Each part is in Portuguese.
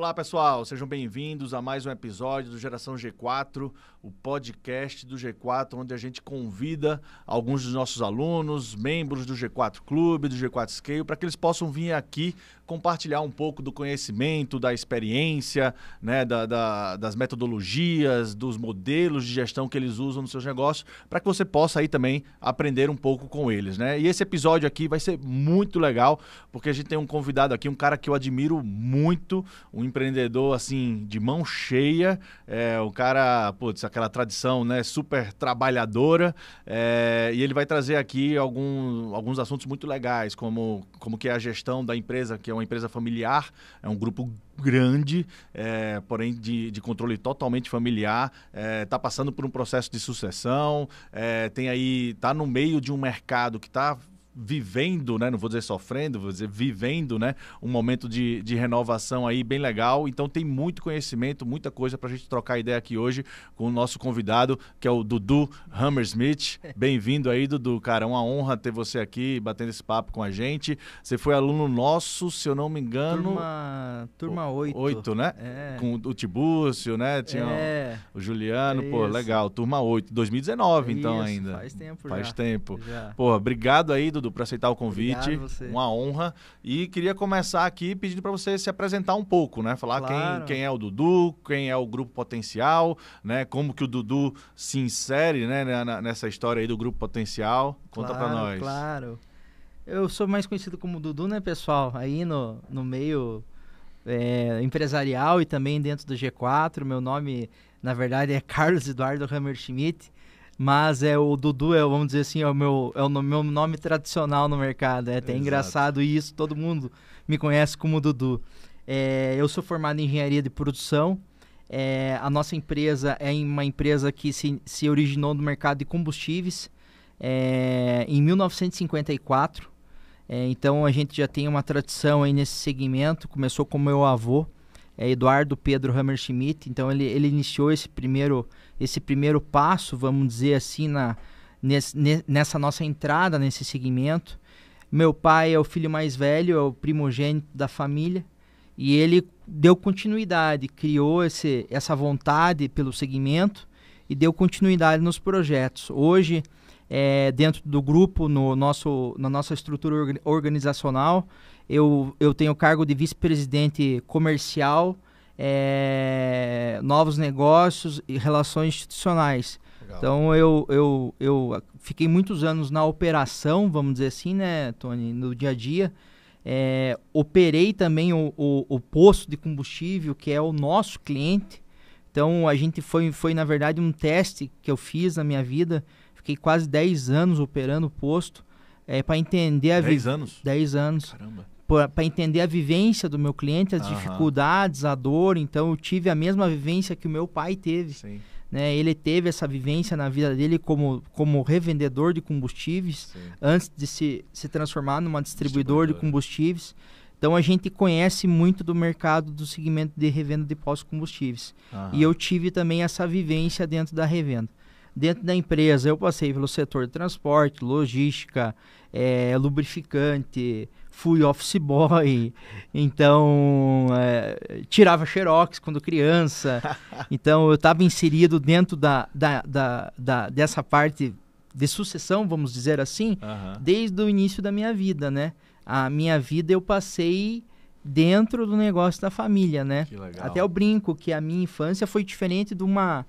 Olá, pessoal, sejam bem-vindos a mais um episódio do Geração G4, o podcast do G4, onde a gente convida alguns dos nossos alunos, membros do G4 Clube, do G4 Scale, para que eles possam vir aqui compartilhar um pouco do conhecimento, da experiência, né, da, da, das metodologias, dos modelos de gestão que eles usam nos seus negócios, para que você possa aí também aprender um pouco com eles. Né? E esse episódio aqui vai ser muito legal, porque a gente tem um convidado aqui, um cara que eu admiro muito, um empreendedor assim de mão cheia, é, um cara, putz, aquela tradição né, super trabalhadora, é, e ele vai trazer aqui algum, alguns assuntos muito legais, como, como que é a gestão da empresa, que é um uma empresa familiar, é um grupo grande, é, porém de, de, controle totalmente familiar, está é, tá passando por um processo de sucessão, é, tem aí está no meio de um mercado que está vivendo, né? Não vou dizer sofrendo, vou dizer vivendo, né? Um momento de, de renovação aí bem legal. Então tem muito conhecimento, muita coisa para a gente trocar ideia aqui hoje com o nosso convidado, que é o Dudu Hammersmith. Bem-vindo aí, Dudu, cara. Uma honra ter você aqui batendo esse papo com a gente. Você foi aluno nosso, se eu não me engano. Turma, turma 8. 8, né? É. Com o Tibúrcio, né? Tinha é. o Juliano, é pô, legal. Turma 8, 2019, então ainda. Faz tempo, Faz já. tempo. Já. Pô, obrigado aí, Dudu para por aceitar o convite. Uma honra. E queria começar aqui pedindo para você se apresentar um pouco, né? Falar claro. quem, quem é o Dudu, quem é o Grupo Potencial, né? Como que o Dudu se insere né? nessa história aí do Grupo Potencial. Conta claro, para nós. Claro. Eu sou mais conhecido como Dudu, né, pessoal? Aí no, no meio é, empresarial e também dentro do G4. Meu nome, na verdade, é Carlos Eduardo Hammer Schmidt. Mas é o Dudu, é, vamos dizer assim, é o meu, é o meu nome tradicional no mercado. É até Exato. engraçado isso, todo mundo me conhece como Dudu. É, eu sou formado em engenharia de produção. É, a nossa empresa é uma empresa que se, se originou no mercado de combustíveis é, em 1954. É, então a gente já tem uma tradição aí nesse segmento. Começou com meu avô é Eduardo Pedro Hammerschmidt. Então ele, ele iniciou esse primeiro, esse primeiro passo, vamos dizer assim, na, nesse, nessa nossa entrada nesse segmento. Meu pai é o filho mais velho, é o primogênito da família. E ele deu continuidade, criou esse, essa vontade pelo segmento e deu continuidade nos projetos. Hoje, é, dentro do grupo, no nosso, na nossa estrutura organizacional, eu, eu tenho o cargo de vice-presidente comercial, é, novos negócios e relações institucionais. Legal. Então eu, eu, eu fiquei muitos anos na operação, vamos dizer assim, né, Tony, no dia a dia. É, operei também o, o, o posto de combustível, que é o nosso cliente. Então a gente foi, foi na verdade um teste que eu fiz na minha vida. Fiquei quase 10 anos operando o posto. É, eh, para entender a vida. 10 anos? 10 anos. Caramba para entender a vivência do meu cliente, as uhum. dificuldades, a dor. Então eu tive a mesma vivência que o meu pai teve. Sim. Né? Ele teve essa vivência na vida dele como, como revendedor de combustíveis, Sim. antes de se, se transformar numa distribuidora, de combustíveis. Então a gente conhece muito do mercado do segmento de revenda de pós-combustíveis. Uhum. E eu tive também essa vivência dentro da revenda. Dentro da empresa, eu passei pelo setor de transporte, logística, é, lubrificante, fui office boy, então é, tirava xerox quando criança, então eu estava inserido dentro da, da, da, da, dessa parte de sucessão, vamos dizer assim, desde o início da minha vida, né? A minha vida eu passei dentro do negócio da família, né? Até o brinco que a minha infância foi diferente de uma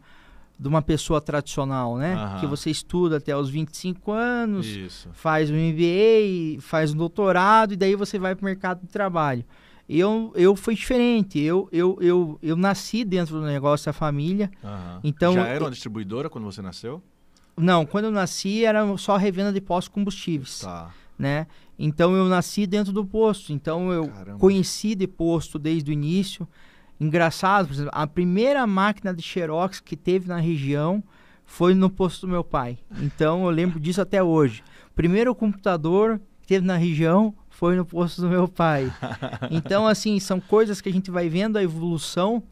de uma pessoa tradicional, né? Que você estuda até os 25 anos, Isso. faz um MBA, faz um doutorado e daí você vai para o mercado de trabalho. Eu, eu fui diferente, eu, eu, eu, eu nasci dentro do negócio da família. Então, Já era uma distribuidora quando você nasceu? Não, quando eu nasci era só revenda de postos combustíveis. Tá. Né? Então eu nasci dentro do posto, então eu Caramba. conheci de posto desde o início. Engraçado, por exemplo, a primeira máquina de Xerox que teve na região foi no posto do meu pai. Então eu lembro disso até hoje. Primeiro computador que teve na região foi no posto do meu pai. Então, assim, são coisas que a gente vai vendo a evolução.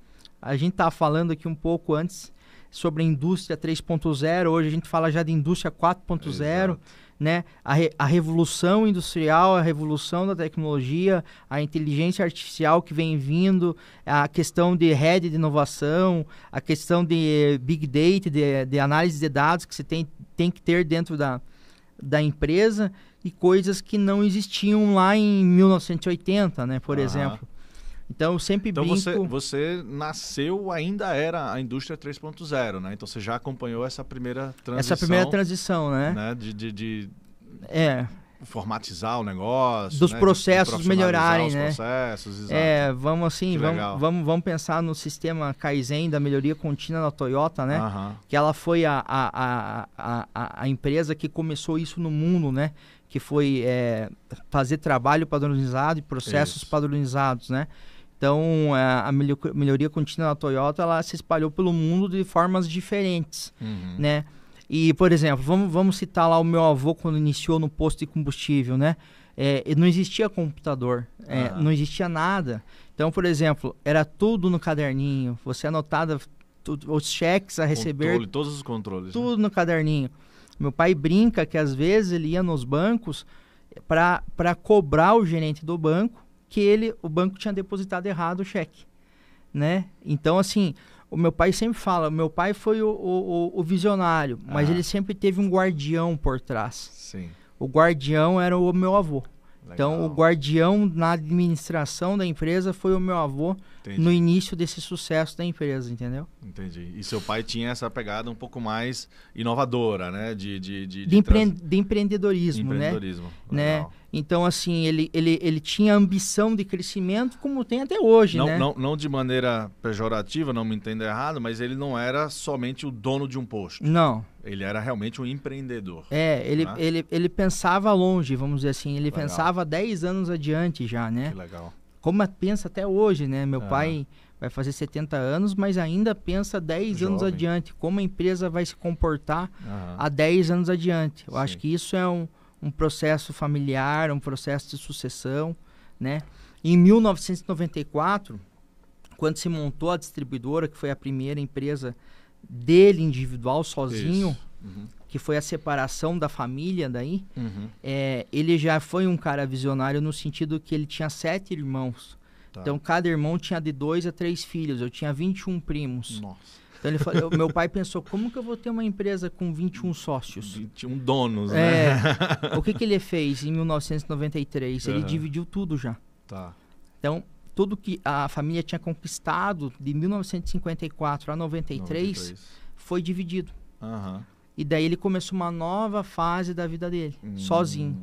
A gente estava tá falando aqui um pouco antes sobre a indústria 3.0, hoje a gente fala já de indústria 4.0, né? A, re, a revolução industrial, a revolução da tecnologia, a inteligência artificial que vem vindo, a questão de rede de inovação, a questão de big data, de, de análise de dados que você tem, tem que ter dentro da, da empresa e coisas que não existiam lá em 1980, né? Por ah. exemplo. Então eu sempre então brinco... Então você, você nasceu, ainda era a indústria 3.0, né? Então você já acompanhou essa primeira transição. Essa primeira transição, né? né? De, de, de... É formatizar o negócio, dos né? processos melhorarem, os né? Processos, é, exato. é, vamos assim, vamos, vamos, vamos pensar no sistema Kaizen da melhoria contínua da Toyota, né? Que ela foi a, a, a, a, a empresa que começou isso no mundo, né? Que foi é, fazer trabalho padronizado e processos isso. padronizados, né? Então, é, a melhoria contínua da Toyota, ela se espalhou pelo mundo de formas diferentes, uhum. né? E, por exemplo, vamos, vamos citar lá o meu avô quando iniciou no posto de combustível, né? É, não existia computador, é, não existia nada. Então, por exemplo, era tudo no caderninho. Você anotava tudo, os cheques a receber. Controle, todos os controles. Né? Tudo né? no caderninho. Meu pai brinca que às vezes ele ia nos bancos para cobrar o gerente do banco que ele, o banco tinha depositado errado o cheque, né? Então, assim, o meu pai sempre fala, meu pai foi o, o, o visionário, mas ah. ele sempre teve um guardião por trás. Sim. O guardião era o meu avô. Legal. Então, o guardião na administração da empresa foi o meu avô, Entendi. no início desse sucesso da empresa, entendeu? Entendi. E seu pai tinha essa pegada um pouco mais inovadora, né? De, de, de, de, de, empre... trans... de empreendedorismo, né? empreendedorismo, né? né? Então, assim, ele, ele, ele tinha ambição de crescimento como tem até hoje, não, né? Não, não de maneira pejorativa, não me entenda errado, mas ele não era somente o dono de um posto. Não. Ele era realmente um empreendedor. É, ele, né? ele, ele pensava longe, vamos dizer assim. Ele legal. pensava 10 anos adiante já, né? Que legal como pensa até hoje, né? Meu ah. pai vai fazer 70 anos, mas ainda pensa 10 Jovem. anos adiante, como a empresa vai se comportar ah. há 10 anos adiante. Eu Sim. acho que isso é um, um processo familiar, um processo de sucessão, né? Em 1994, quando se montou a distribuidora, que foi a primeira empresa dele individual sozinho, uhum que foi a separação da família daí, uhum. é, ele já foi um cara visionário no sentido que ele tinha sete irmãos. Tá. Então, cada irmão tinha de dois a três filhos. Eu tinha 21 primos. Nossa. Então ele falou, meu pai pensou, como que eu vou ter uma empresa com 21 sócios? 21 donos, é. né? É, o que, que ele fez em 1993? Uhum. Ele dividiu tudo já. Tá. Então, tudo que a família tinha conquistado de 1954 a 93, 93. foi dividido. Uhum. E daí ele começou uma nova fase da vida dele, hum, sozinho.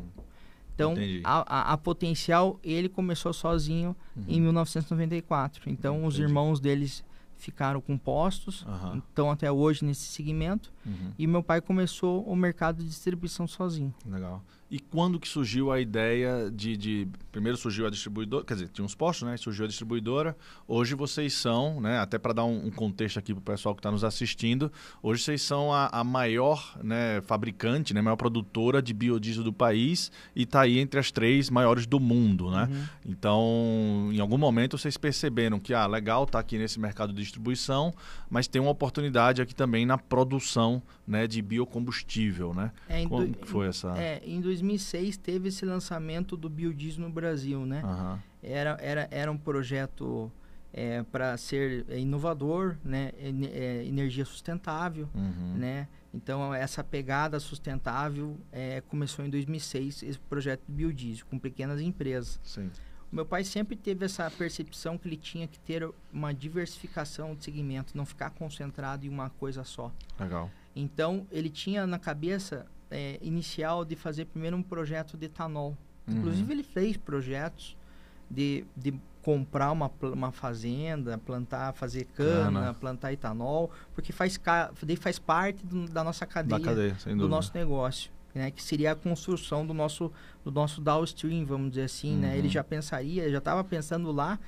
Então, a, a, a, potencial, ele começou sozinho uhum. em 1994. Então, entendi. os irmãos deles ficaram compostos, uhum. então até hoje nesse segmento. Uhum. E meu pai começou o mercado de distribuição sozinho. Legal. E quando que surgiu a ideia de, de primeiro surgiu a distribuidora, quer dizer, tinha uns postos, né? Surgiu a distribuidora. Hoje vocês são, né? Até para dar um, um, contexto aqui para o pessoal que está nos assistindo, hoje vocês são a, a, maior, né? Fabricante, né? Maior produtora de biodiesel do país e está aí entre as três maiores do mundo, né? Uhum. Então, em algum momento vocês perceberam que ah, legal, está aqui nesse mercado de distribuição, mas tem uma oportunidade aqui também na produção né, de biocombustível, né? É, Como do, foi essa? É, em 2006 teve esse lançamento do biodiesel no Brasil, né? Uhum. Era, era, era um projeto é, para ser é, inovador, né? É, energia sustentável, uhum. né? Então essa pegada sustentável é, começou em 2006 esse projeto de biodiesel com pequenas empresas. Sim. O meu pai sempre teve essa percepção que ele tinha que ter uma diversificação de segmento, não ficar concentrado em uma coisa só. Legal. Então, ele tinha na cabeça é, inicial de fazer primeiro um projeto de etanol. Uhum. Inclusive, ele fez projetos de, de comprar uma, uma fazenda, plantar, fazer cana, cana. plantar etanol, porque faz, faz parte do, da nossa cadeia, da cadeia do nosso negócio. Né, que seria a construção do nosso, do nosso downstream, vamos dizer assim, uhum. né? Ele uhum. já pensaria, já estava pensando lá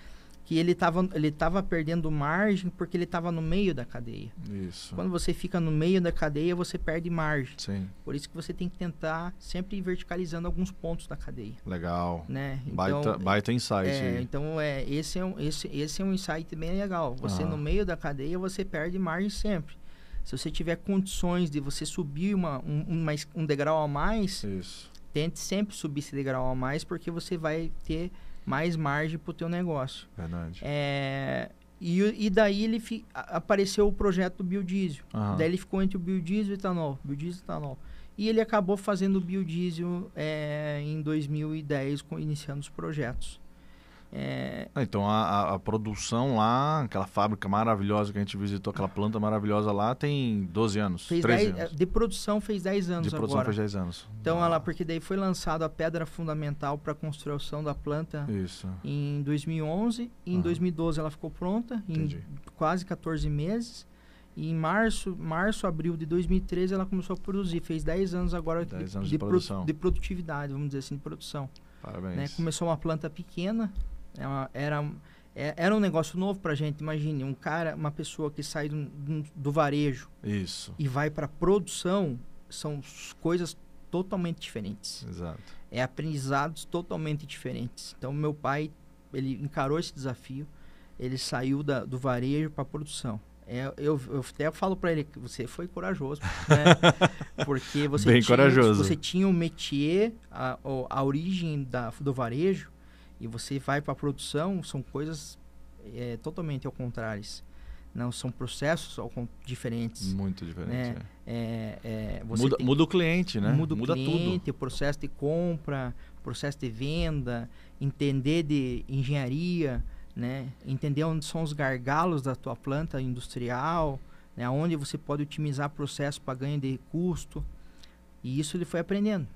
que ele estava ele tava perdendo margem porque ele estava no meio da cadeia. Isso. Quando você fica no meio da cadeia, você perde margem. Sim. Por isso que você tem que tentar sempre ir verticalizando alguns pontos da cadeia. Legal. Né? Então, baita, baita insight. É, então, é, esse, é um, esse, esse é um insight bem legal. Você ah. no meio da cadeia, você perde margem sempre. Se você tiver condições de você subir uma, um, uma, um degrau a mais, isso. tente sempre subir esse degrau a mais, porque você vai ter mais margem para o teu negócio. Verdade. É, e, e daí ele fi, apareceu o projeto do biodiesel. Uhum. Daí ele ficou entre o biodiesel e o etanol, biodiesel e etanol. E ele acabou fazendo o biodiesel é, em 2010, com, iniciando os projetos. É... Ah, então a, a, produção lá, aquela fábrica maravilhosa que a gente visitou, aquela planta maravilhosa lá, tem 12 anos. Fez 13 10, anos. De produção fez 10 anos. De produção agora. fez 10 anos. Então, ela, porque daí foi lançada a pedra fundamental para a construção da planta Isso. em 2011. E em uhum. 2012 ela ficou pronta, Entendi. em quase 14 meses. E em março, março, abril de 2013 ela começou a produzir. Fez 10 anos agora 10 anos de, de, produção. Pro, de produtividade, vamos dizer assim, de produção. Parabéns. Né? Começou uma planta pequena, é era, era, é, era um negócio novo pra gente. Imagine, um cara, uma pessoa que sai do, do varejo Isso. e vai pra produção, são coisas totalmente diferentes. Exato. É aprendizados totalmente diferentes. Então, meu pai, ele encarou esse desafio, ele saiu da, do varejo para produção. É, eu, eu, até falo para ele que você foi corajoso, né? Porque você, Bem tinha, corajoso. você tinha o métier, a, a origem da, do varejo, e você vai para a produção, são coisas é, totalmente ao contrário. Não, são processos diferentes. Muito diferentes. Né? É. É, é muda, muda, o cliente, né? Muda, muda cliente, tudo. o processo de compra, o processo de venda, entender de engenharia, né? entender onde são os gargalos da tua planta industrial, né? onde você pode otimizar processo para ganho de custo. E isso ele foi aprendendo.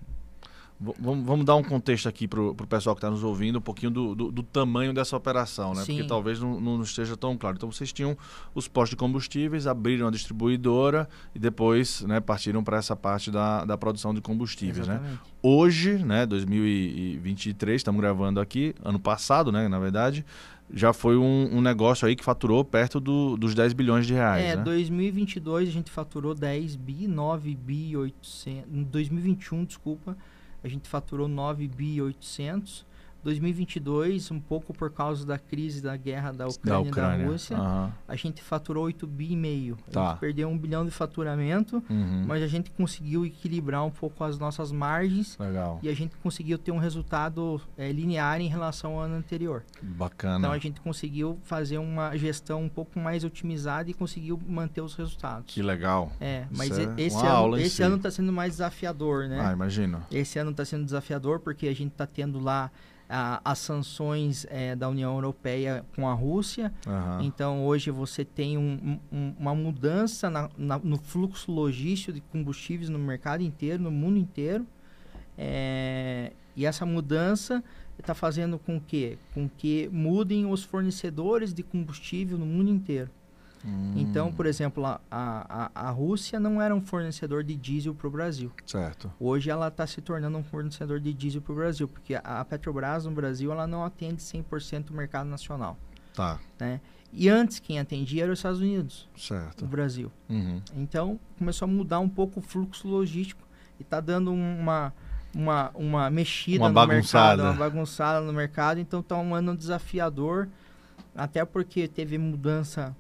Vamos, dar um contexto aqui para o pessoal que está nos ouvindo, um pouquinho do, do, do tamanho dessa operação, né? Sim. Porque talvez não, não, esteja tão claro. Então, vocês tinham os postos de combustíveis, abriram a distribuidora e depois né, partiram para essa parte da, da produção de combustíveis, né? Hoje, né, 2023, estamos gravando aqui, ano passado, né, na verdade, já foi um, um negócio aí que faturou perto do, dos 10 bilhões de reais, É, né? 2022 a gente faturou 10 bi, 9 bi, 800... 2021, desculpa a gente faturou 9 bi 800 2022, um pouco por causa da crise da guerra da Ucrânia, da Ucrânia. e da Rússia, uhum. a gente faturou 8 bi e meio. Tá. A gente perdeu um bilhão de faturamento, uhum. mas a gente conseguiu equilibrar um pouco as nossas margens Legal. e a gente conseguiu ter um resultado é, linear em relação ao ano anterior. Bacana. Então a gente conseguiu fazer uma gestão um pouco mais otimizada e conseguiu manter os resultados. Que legal. É, mas Isso é esse, ano, esse si. ano está sendo mais desafiador, né? Ah, imagino. Esse ano está sendo desafiador porque a gente está tendo lá as sanções eh, da União Europeia com a Rússia. Uhum. Então, hoje você tem um, um, uma mudança na, na, no fluxo logístico de combustíveis no mercado inteiro, no mundo inteiro. É, e essa mudança está fazendo com que, com que mudem os fornecedores de combustível no mundo inteiro. Hum. Então, por exemplo, a, a, a Rússia não era um fornecedor de diesel para o Brasil. Certo. Hoje ela está se tornando um fornecedor de diesel para o Brasil, porque a Petrobras no Brasil ela não atende 100% o mercado nacional. Tá. Né? E antes quem atendia era os Estados Unidos. Certo. O Brasil. Uhum. Então começou a mudar um pouco o fluxo logístico e está dando uma, uma, uma mexida uma no bagunçada. mercado, uma bagunçada no mercado. Então está um ano desafiador, até porque teve mudança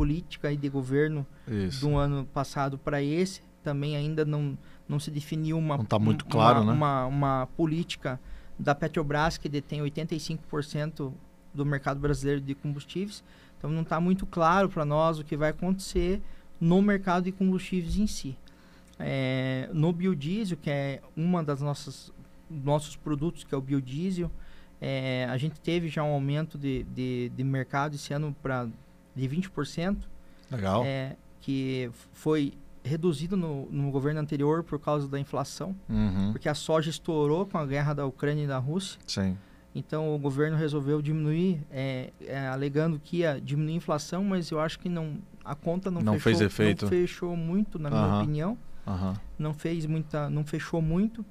política e de governo Isso. do ano passado para esse. Também ainda não, não se definiu uma, não tá muito claro, uma, né? uma, uma política da Petrobras, que detém 85% do mercado brasileiro de combustíveis. Então não está muito claro para nós o que vai acontecer no mercado de combustíveis em si. É, no biodiesel, que é uma das nossas nossos produtos, que é o biodiesel, é, a gente teve já um aumento de, de, de mercado esse ano para de 20%. Legal. É, que foi reduzido no, no, governo anterior por causa da inflação, uhum. porque a soja estourou com a guerra da Ucrânia e da Rússia. Sim. Então o governo resolveu diminuir, é, é, alegando que ia diminuir a inflação, mas eu acho que não, a conta não, não fechou, fez efeito. Não fechou muito, na uhum. minha opinião. Uhum. Não fez muita, não fechou muito.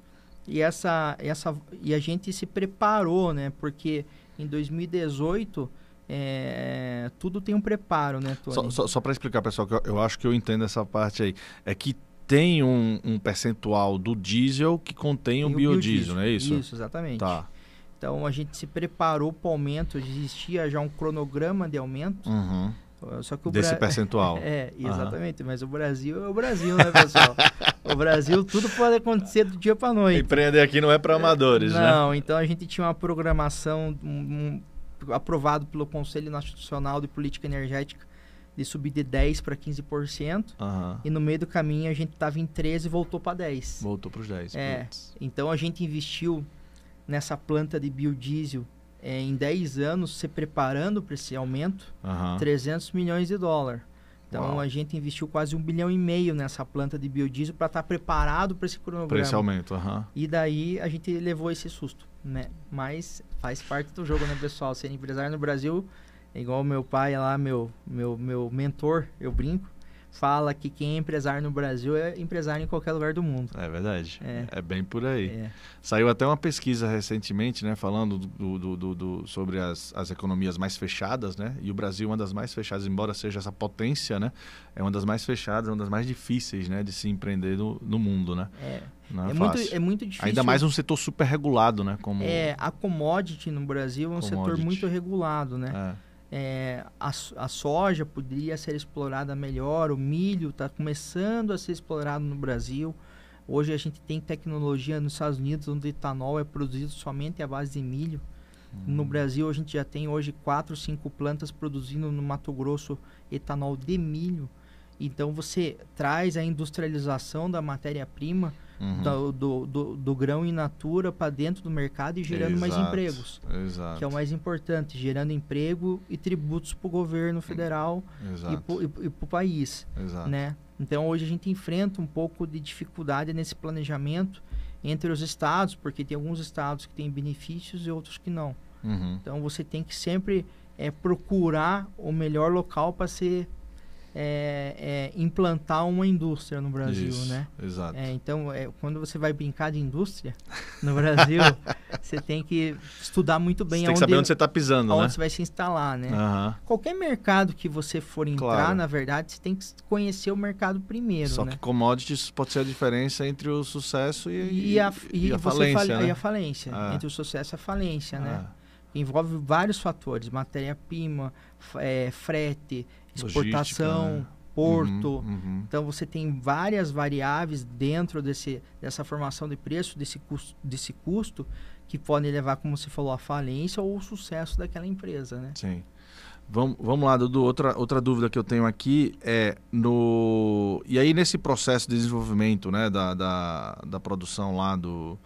E essa, essa, e a gente se preparou, né? Porque em 2018 é, tudo tem um preparo, né, Tony? Só, só, só para explicar, pessoal, que eu, eu acho que eu entendo essa parte aí. É que tem um, um, percentual do diesel que contém o, o biodiesel, biodiesel, não é isso? Isso, exatamente. Tá. Então a gente se preparou para o aumento, existia já um cronograma de aumento. Uhum. Só que o Desse Bra... percentual. É, exatamente, uhum. mas o Brasil é o Brasil, né, pessoal? o Brasil, tudo pode acontecer do dia para noite. Empreender aqui não é para amadores, não, né? Não, então a gente tinha uma programação, um, aprovado pelo Conselho Nacional de Política Energética de subir de 10 para 15%. Uhum. E no meio do caminho a gente estava em 13 e voltou para 10. Voltou para os 10. É. Então a gente investiu nessa planta de biodiesel é, em 10 anos, se preparando para esse aumento, uhum. 300 milhões de dólar. Então Uau. a gente investiu quase um bilhão e meio nessa planta de biodiesel para estar tá preparado para esse cronograma. Para esse aumento, uhum. E daí a gente levou esse susto, né? Mas faz parte do jogo, né, pessoal? Ser empresário no Brasil, igual meu pai lá, meu, meu, meu mentor, eu brinco, fala que quem é empresário no Brasil é empresário em qualquer lugar do mundo. É verdade. É, é bem por aí. É. Saiu até uma pesquisa recentemente, né, falando do, do, do, do, sobre as, as economias mais fechadas, né? E o Brasil é uma das mais fechadas, embora seja essa potência, né? É uma das mais fechadas, uma das mais difíceis, né, de se empreender no, no mundo, né? É. Não é, é muito, é muito difícil. Ainda mais um setor super regulado, né? Como... É, a commodity no Brasil é um commodity. setor muito regulado, né? É é, a, a, soja poderia ser explorada melhor, o milho está começando a ser explorado no Brasil. Hoje a gente tem tecnologia nos Estados Unidos onde o etanol é produzido somente à base de milho. No hum. Brasil a gente já tem hoje quatro, cinco plantas produzindo no Mato Grosso etanol de milho. Então você traz a industrialização da matéria-prima uhum. do, do, do, do, grão in natura para dentro do mercado e gerando exato, mais empregos. Exato. Que é o mais importante, gerando emprego e tributos para o governo federal exato. e para o país. Né? Então hoje a gente enfrenta um pouco de dificuldade nesse planejamento entre os estados, porque tem alguns estados que têm benefícios e outros que não. Uhum. Então você tem que sempre é, procurar o melhor local para ser é, é, implantar uma indústria no Brasil, Isso, né? Exato. É, então, é, quando você vai brincar de indústria no Brasil, você tem que estudar muito bem. aonde. tem que saber onde você está pisando, onde né? você vai se instalar, né? Uhum. Qualquer mercado que você for entrar, claro. na verdade, você tem que conhecer o mercado primeiro. Só né? que commodities pode ser a diferença entre o sucesso e, e, a, e, e a, falência, fal... né? a, falência. É. Entre o sucesso e a falência, né? É. Envolve vários fatores, matéria-prima, é, frete, exportação, né? porto. Uhum, uhum. Então você tem várias variáveis dentro desse, dessa formação de preço, desse custo, desse custo que podem levar, como você falou, à falência ou ao sucesso daquela empresa, né? Sim. Vamos, vamos lá, Dudu. Outra, outra dúvida que eu tenho aqui é no. E aí, nesse processo de desenvolvimento né, da, da, da produção lá do,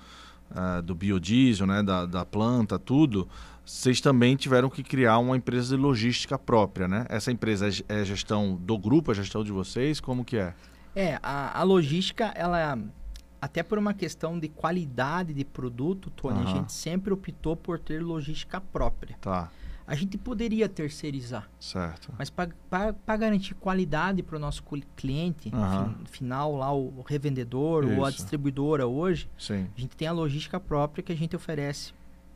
uh, do biodiesel, né, da, da planta, tudo, vocês também tiveram que criar uma empresa de logística própria, né? Essa empresa é, é gestão do grupo, é gestão de vocês? Como que é? É, a, a logística, ela até por uma questão de qualidade de produto, Tony, uhum. a gente sempre optou por ter logística própria. Tá. A gente poderia terceirizar. Certo. Mas para garantir qualidade para o nosso cliente uhum. fin, final, lá o revendedor Isso. ou a distribuidora hoje, Sim. a gente tem a logística própria que a gente oferece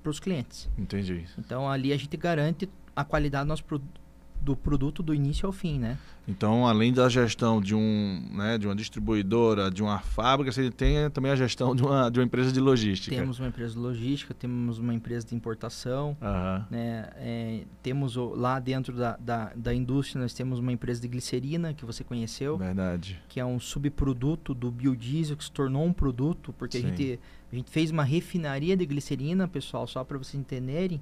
para os clientes. Entendi. Então ali a gente garante a qualidade do nosso produto do produto do início ao fim, né? Então, além da gestão de um, né, de uma distribuidora, de uma fábrica, você tem eh, também a gestão de uma, de uma empresa de logística. Temos uma empresa de logística, temos uma empresa de importação, uhum. né? É, temos lá dentro da, da, da, indústria nós temos uma empresa de glicerina que você conheceu, verdade? Que é um subproduto do biodiesel que se tornou um produto porque Sim. a gente a gente fez uma refinaria de glicerina, pessoal, só para vocês entenderem.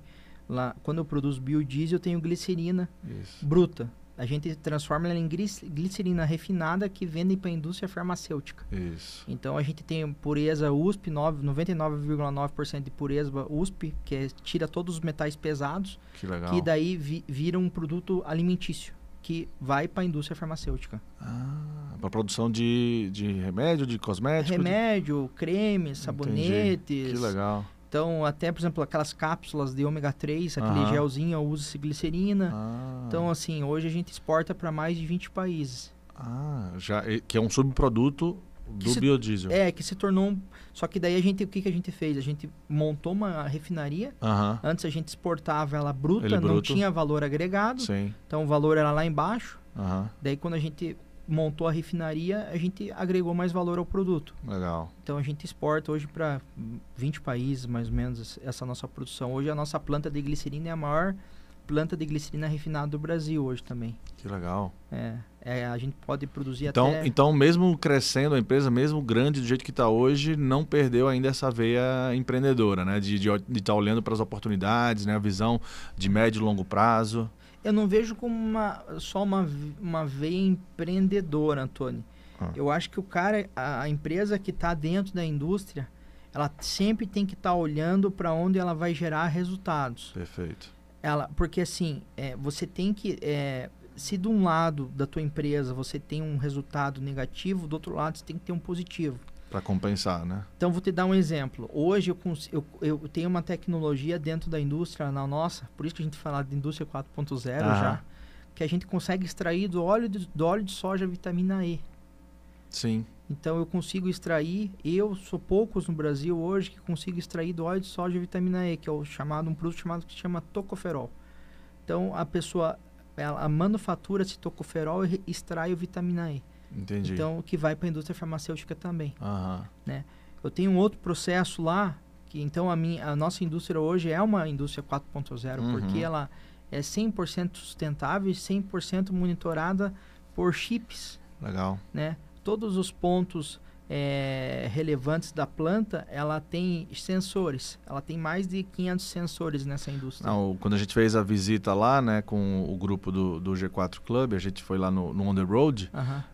Lá, quando eu produzo biodiesel, eu tenho glicerina Isso. bruta. A gente transforma ela em glicerina refinada que vende para a indústria farmacêutica. Isso. Então a gente tem pureza USP, 99,9% de pureza USP, que é, tira todos os metais pesados, que, legal. que daí vi, vira um produto alimentício que vai para a indústria farmacêutica. Ah, para produção de, de remédio, de cosméticos, Remédio, de... cremes, sabonetes. Entendi. Que legal. Então, até, por exemplo, aquelas cápsulas de ômega 3, aquele ah. gelzinho, usa-se glicerina. Ah. Então, assim, hoje a gente exporta para mais de 20 países. Ah, já, que é um subproduto do se, biodiesel. É, que se tornou um, só que daí a gente, o que, que a gente fez? A gente montou uma refinaria. Uhum. Antes a gente exportava ela bruta, Ele não bruto. tinha valor agregado. Sim. Então o valor era lá embaixo. Uhum. Daí quando a gente montou a refinaria, a gente agregou mais valor ao produto. Legal. Então a gente exporta hoje para 20 países, mais ou menos, essa nossa produção. Hoje a nossa planta de glicerina é a maior planta de glicerina refinada do Brasil hoje também. Que legal. É, é a gente pode produzir então, até... Então, mesmo crescendo a empresa, mesmo grande do jeito que está hoje, não perdeu ainda essa veia empreendedora, né? De estar de, de tá olhando para as oportunidades, né? A visão de médio e longo prazo. Eu não vejo como uma, só uma, uma veia empreendedora, Antônio. Ah. Eu acho que o cara, a, a empresa que está dentro da indústria, ela sempre tem que estar tá olhando para onde ela vai gerar resultados. Perfeito. Ela, porque assim, é, você tem que. É, se de um lado da tua empresa você tem um resultado negativo, do outro lado você tem que ter um positivo. Para compensar, né? Então vou te dar um exemplo. Hoje eu, eu, eu, tenho uma tecnologia dentro da indústria na nossa, por isso que a gente fala de indústria 4.0 ah. já, que a gente consegue extrair do óleo de, do óleo de soja vitamina E. Sim. Então eu consigo extrair, eu sou poucos no Brasil hoje que consigo extrair do óleo de soja vitamina E, que é o chamado um produto chamado que se chama tocoferol. Então a pessoa ela, a manufatura esse tocoferol e extrai o vitamina E. Entendi. Então que vai para a indústria farmacêutica também. Uhum. Né? Eu tenho um outro processo lá que então a minha a nossa indústria hoje é uma indústria 4.0 uhum. porque ela é 100% sustentável e 100% monitorada por chips. Legal. Né? todos os pontos é, relevantes da planta, ela tem sensores. Ela tem mais de 500 sensores nessa indústria. Não, quando a gente fez a visita lá, né, com o grupo do, do G4 Club, a gente foi lá no, no On The Road, uh -huh.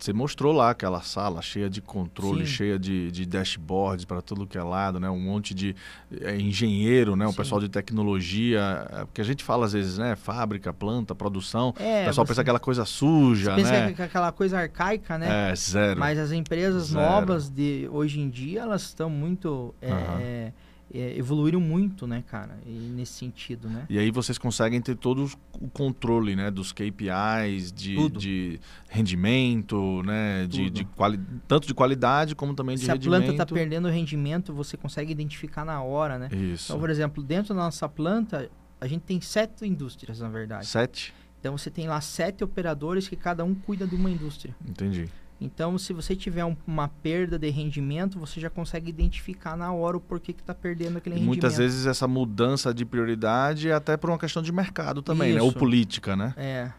Você mostrou lá aquela sala cheia de controle, Sim. cheia de, de dashboards para tudo que é lado, né? Um monte de é, engenheiro, né? O um pessoal de tecnologia, eh, porque a gente fala às vezes, né? Fábrica, planta, produção. É, o pessoal pensa aquela coisa suja, pensa né? Pensa aquela coisa arcaica, né? É, zero. Mas as empresas zero. novas de hoje em dia, elas estão muito... É, uhum é, evoluíram muito, né, cara? E nesse sentido, né? E aí vocês conseguem ter todo o controle, né? Dos KPIs, de, de rendimento, né? De, de quali... tanto de qualidade como também de Se rendimento. Se a planta está perdendo rendimento, você consegue identificar na hora, né? Isso. Então, por exemplo, dentro da nossa planta, a gente tem sete indústrias, na verdade. Sete? Então você tem lá sete operadores que cada um cuida de uma indústria. Entendi. Então, se você tiver um, uma perda de rendimento, você já consegue identificar na hora o porquê que está perdendo aquele e rendimento. Muitas vezes essa mudança de prioridade é até por uma questão de mercado também, né? Ou política, né? É.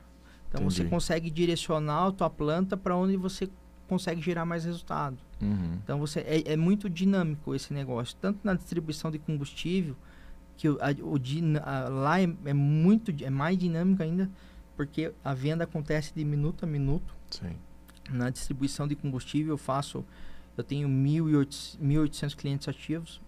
Então Entendi. você consegue direcionar a tua planta para onde você consegue gerar mais resultado. Uhum. Então você é, é, muito dinâmico esse negócio, tanto na distribuição de combustível que o, a, o a, lá é, é, muito é mais dinâmico ainda, porque a venda acontece de minuto a minuto. Sim. Na distribuição de combustível eu faço, eu tenho 1.800 clientes ativos,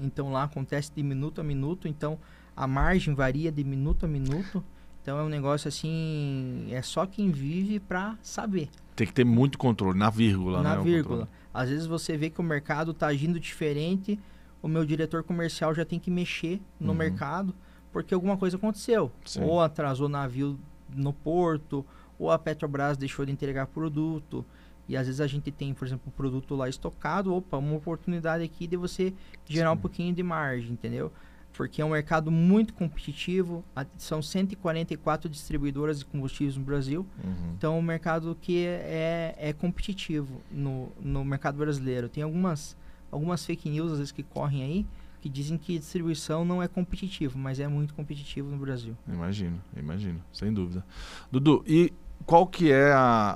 então lá acontece de minuto a minuto, então a margem varia de minuto a minuto. Então é um negócio assim, é só quem vive para saber. Tem que ter muito controle, na vírgula, na né? vírgula. Às vezes você vê que o mercado está agindo diferente, o meu diretor comercial já tem que mexer no uhum. mercado, porque alguma coisa aconteceu. Sim. Ou atrasou navio no porto, ou a Petrobras deixou de entregar produto. E às vezes a gente tem, por exemplo, um produto lá estocado, opa, uma oportunidade aqui de você gerar Sim. um pouquinho de margem, entendeu? Porque é um mercado muito competitivo, são 144 distribuidoras de combustíveis no Brasil, uhum. então é um mercado que é, é competitivo no, no mercado brasileiro. Tem algumas, algumas fake news às vezes que correm aí, que dizem que distribuição não é competitivo, mas é muito competitivo no Brasil. Imagino, imagino, sem dúvida. Dudu, e qual que é a,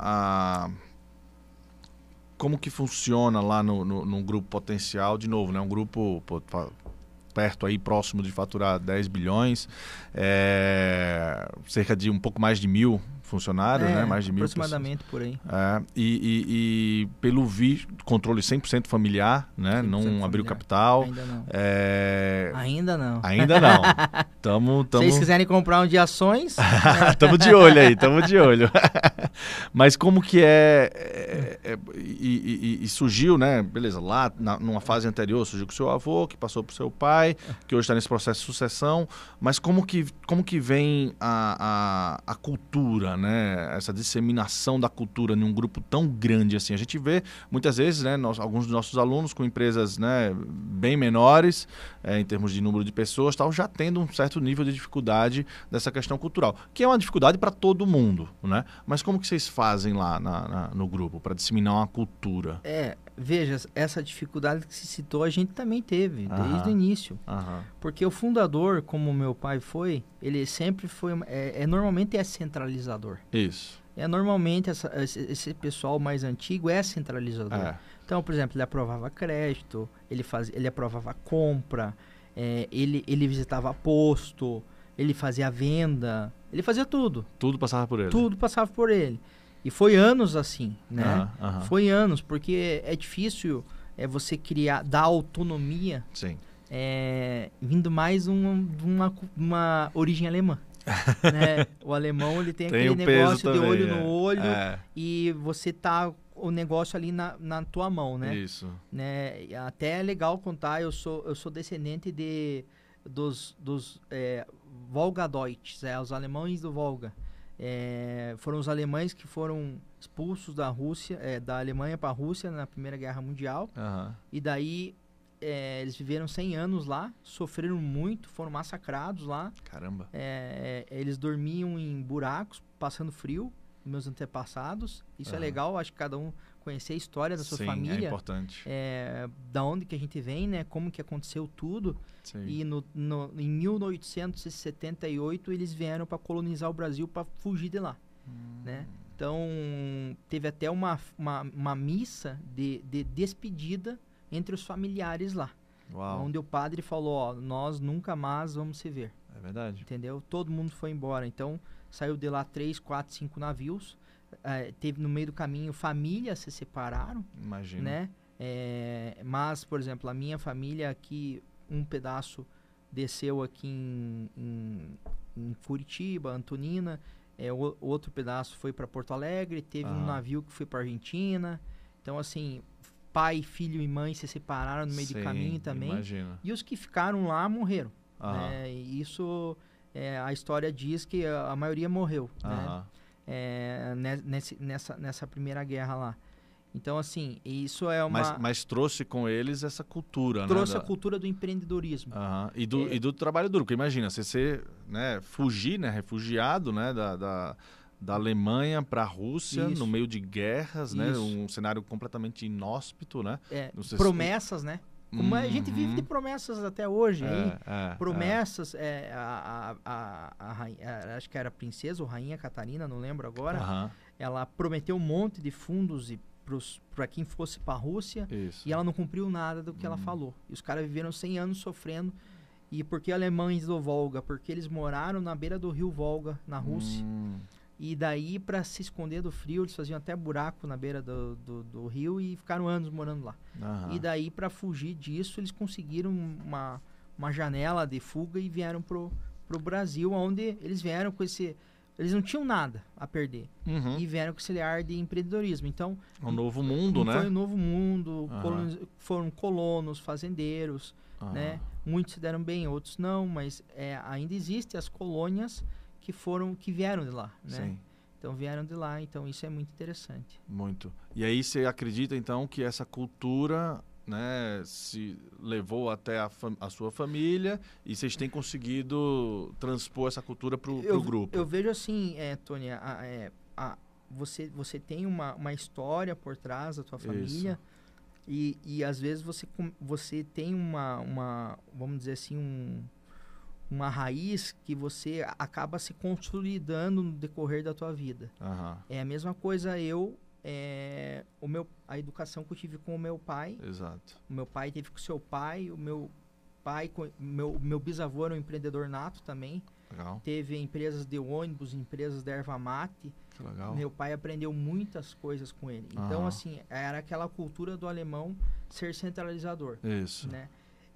a, como que funciona lá no, no, no, grupo potencial de novo né um grupo pô, perto aí próximo de faturar 10 bilhões é, cerca de um pouco mais de mil funcionários, é, né? Mais de mil aproximadamente por aí. É, e, e, e, pelo vi, controle 100% familiar, né? 100 não familiar. abriu capital. Ainda não. É... Ainda não. Ainda não. tamo, tamo... Se vocês quiserem comprar um de ações... Né? tamo de olho aí, tamo de olho. Mas como que é... é, é e, e, surgiu, né? Beleza, lá na, numa fase anterior surgiu com seu avô, que passou pro seu pai, que hoje está nesse processo de sucessão. Mas como que, como que vem a, a, a cultura, né? Essa disseminação da cultura num grupo tão grande assim. A gente vê muitas vezes, né? Nós, alguns dos nossos alunos com empresas, né? Bem menores é, em termos de número de pessoas, tal, já tendo um certo nível de dificuldade dessa questão cultural, que é uma dificuldade para todo mundo, né? Mas como que vocês fazem lá na, na, no grupo para disseminar uma cultura? É, veja, essa dificuldade que se citou a gente também teve, desde o início. Porque o fundador, como meu pai foi, ele sempre foi. É, é normalmente é centralizador. Isso. É normalmente essa, esse pessoal mais antigo é centralizador. É. Então, por exemplo, ele aprovava crédito, ele, faz, ele aprovava compra, é, ele, ele visitava posto, ele fazia venda, ele fazia tudo. Tudo passava por ele. Tudo passava por ele. E foi anos assim, né? Foi anos, porque é difícil é você criar, dar autonomia. Sim. É, vindo mais um, uma, uma origem alemã. né? O alemão ele tem, tem aquele negócio também, de olho é. no olho é. e você tá o negócio ali na, na tua mão, né? Isso. Né? Até é legal contar, eu sou, eu sou descendente de, dos, dos é, é, os alemães do Volga. É, foram os alemães que foram expulsos da Rússia, é, da Alemanha para a Rússia na Primeira Guerra Mundial. Uhum. E daí é, eles viveram 100 anos lá, sofreram muito, foram massacrados lá. Caramba. É, é, eles dormiam em buracos, passando frio, meus antepassados. Isso uhum. é legal, acho que cada um conhecer a história da sua Sim, é família. É importante. É, da onde que a gente vem, né? Como que aconteceu tudo. Sim. E no, no, em 1878 eles vieram para colonizar o Brasil para fugir de lá, hum. né? Então teve até uma, uma, uma missa de, de despedida entre os familiares lá. Uau. Onde o padre falou, ó, nós nunca mais vamos se ver. É verdade. Entendeu? Todo mundo foi embora. Então, saiu de lá três, quatro, cinco navios é, teve no meio do caminho famílias se separaram. Imagina. Né? É, mas, por exemplo, a minha família aqui, um pedaço desceu aqui em, em, em Curitiba, Antonina. É, o, outro pedaço foi para Porto Alegre. Teve ah. um navio que foi para Argentina. Então, assim, pai, filho e mãe se separaram no meio Sim, do caminho também. Imagina. E os que ficaram lá morreram. Ah. Né? isso, é, a história diz que a, a maioria morreu. Ah. Né? é, né, nesse, nessa, nessa primeira guerra lá. Então, assim, isso é uma. Mas, mas, trouxe com eles essa cultura, trouxe né? Trouxe a da... cultura do empreendedorismo. Uhum. E, do, é... e do trabalho duro, porque imagina, você ser, né, fugir, né, refugiado, né, da, da, da Alemanha para a Rússia, isso. no meio de guerras, né? Um cenário completamente inóspito, né? É, promessas, se... né? Como é, a gente vive de uhum. promessas até hoje, é, é, é, promessas, é. A, a, a, acho que era princesa ou rainha Catarina, não lembro agora. Uhum. Ela prometeu um monte de fundos e para quem fosse para a Rússia Isso. e ela não cumpriu nada do que ela uhum. falou. E os caras viveram 100 anos sofrendo. E por que alemães do Volga? Porque eles moraram na beira do rio Volga, na Rússia. Hum. E daí, para se esconder do frio, eles faziam até buraco na beira do, do, do rio e ficaram anos morando lá. Uhum. E daí, para fugir disso, eles conseguiram uma, uma janela de fuga e vieram pro, pro Brasil, onde eles vieram com esse. Eles não tinham nada a perder. Uhum. E vieram com esse ar de empreendedorismo. Então. É um novo mundo, né? Foi um novo mundo. Uhum. Colonos, foram colonos, fazendeiros, né? Muitos se deram bem, outros não, mas é, ainda existem as colônias que foram que vieram de lá, né? Sim. Então vieram de lá, então isso é muito interessante. Muito. E aí você acredita então que essa cultura né, se levou até a, a sua família e vocês têm conseguido transpor essa cultura para o grupo? Eu vejo assim, é, Tony, a, é, a, você, você tem uma, uma história por trás da tua família isso. e, e às vezes você, você tem uma, uma, vamos dizer assim, um, uma raiz que você acaba se consolidando no decorrer da tua vida. Uhum. É a mesma coisa eu é, o meu a educação que eu tive com o meu pai. Exato. O meu pai teve com o seu pai, o meu pai meu meu bisavô era um empreendedor nato também. Legal. Teve empresas de ônibus, empresas de erva mate. Que legal. Meu pai aprendeu muitas coisas com ele. Então uhum. assim, era aquela cultura do alemão ser centralizador. Isso. Né?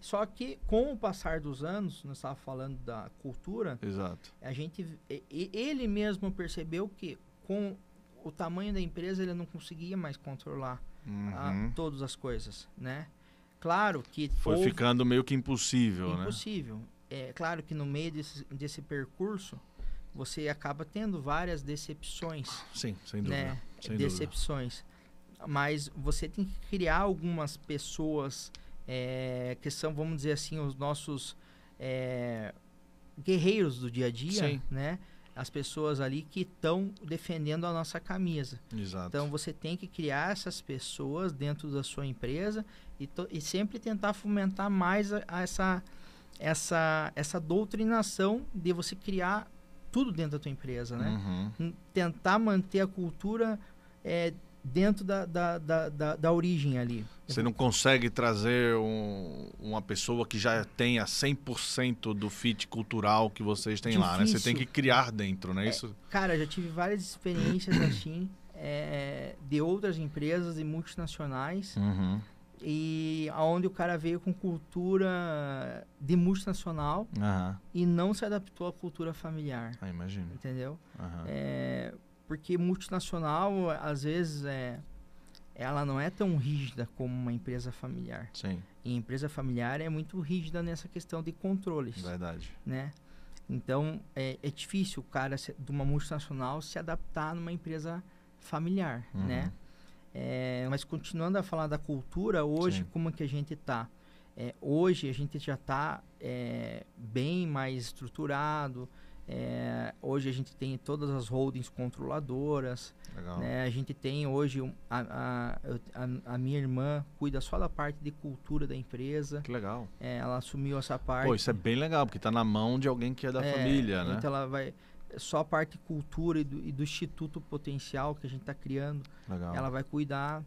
Só que com o passar dos anos, nós estávamos falando da cultura. Exato. A gente, ele mesmo percebeu que com o tamanho da empresa ele não conseguia mais controlar ah, uhum. a, todas as coisas, né? Claro que foi houve, ficando meio que impossível, impossível. né? Impossível. É claro que no meio desse, desse percurso você acaba tendo várias decepções. Sim, sem né? dúvida. Né? Sem decepções. Dúvida. Mas você tem que criar algumas pessoas é, que são, vamos dizer assim, os nossos é, guerreiros do dia a dia, né? As pessoas ali que estão defendendo a nossa camisa. Exato. Então você tem que criar essas pessoas dentro da sua empresa e, e sempre tentar fomentar mais a, a essa, essa, essa doutrinação de você criar tudo dentro da tua empresa, né? Uhum. Tentar manter a cultura é, dentro da, da, da, da, da origem ali. Você não consegue trazer um, uma pessoa que já tenha 100% do fit cultural que vocês têm Difícil. lá, né? Você tem que criar dentro, né? É, Isso... Cara, já tive várias experiências assim, é, de outras empresas e multinacionais, uhum. e aonde o cara veio com cultura de multinacional uhum. e não se adaptou à cultura familiar. Ah, imagino. Entendeu? Uhum. É, porque multinacional, às vezes, é, ela não é tão rígida como uma empresa familiar. Sim. E empresa familiar é muito rígida nessa questão de controles. Verdade. Né? Então, é, é difícil o cara se, de uma multinacional se adaptar numa empresa familiar, uhum. né? É, mas continuando a falar da cultura, hoje, Sim. como que a gente está? É, hoje, a gente já está é, bem mais estruturado, é, hoje a gente tem todas as holdings controladoras. Né? A gente tem hoje a, a, a, a, minha irmã cuida só da parte de cultura da empresa. Que legal. É, ela assumiu essa parte. Pô, isso é bem legal, porque está na mão de alguém que é da é, família, né? Então ela vai. Só a parte cultura e do, e do instituto potencial que a gente está criando. Legal. Ela vai cuidar.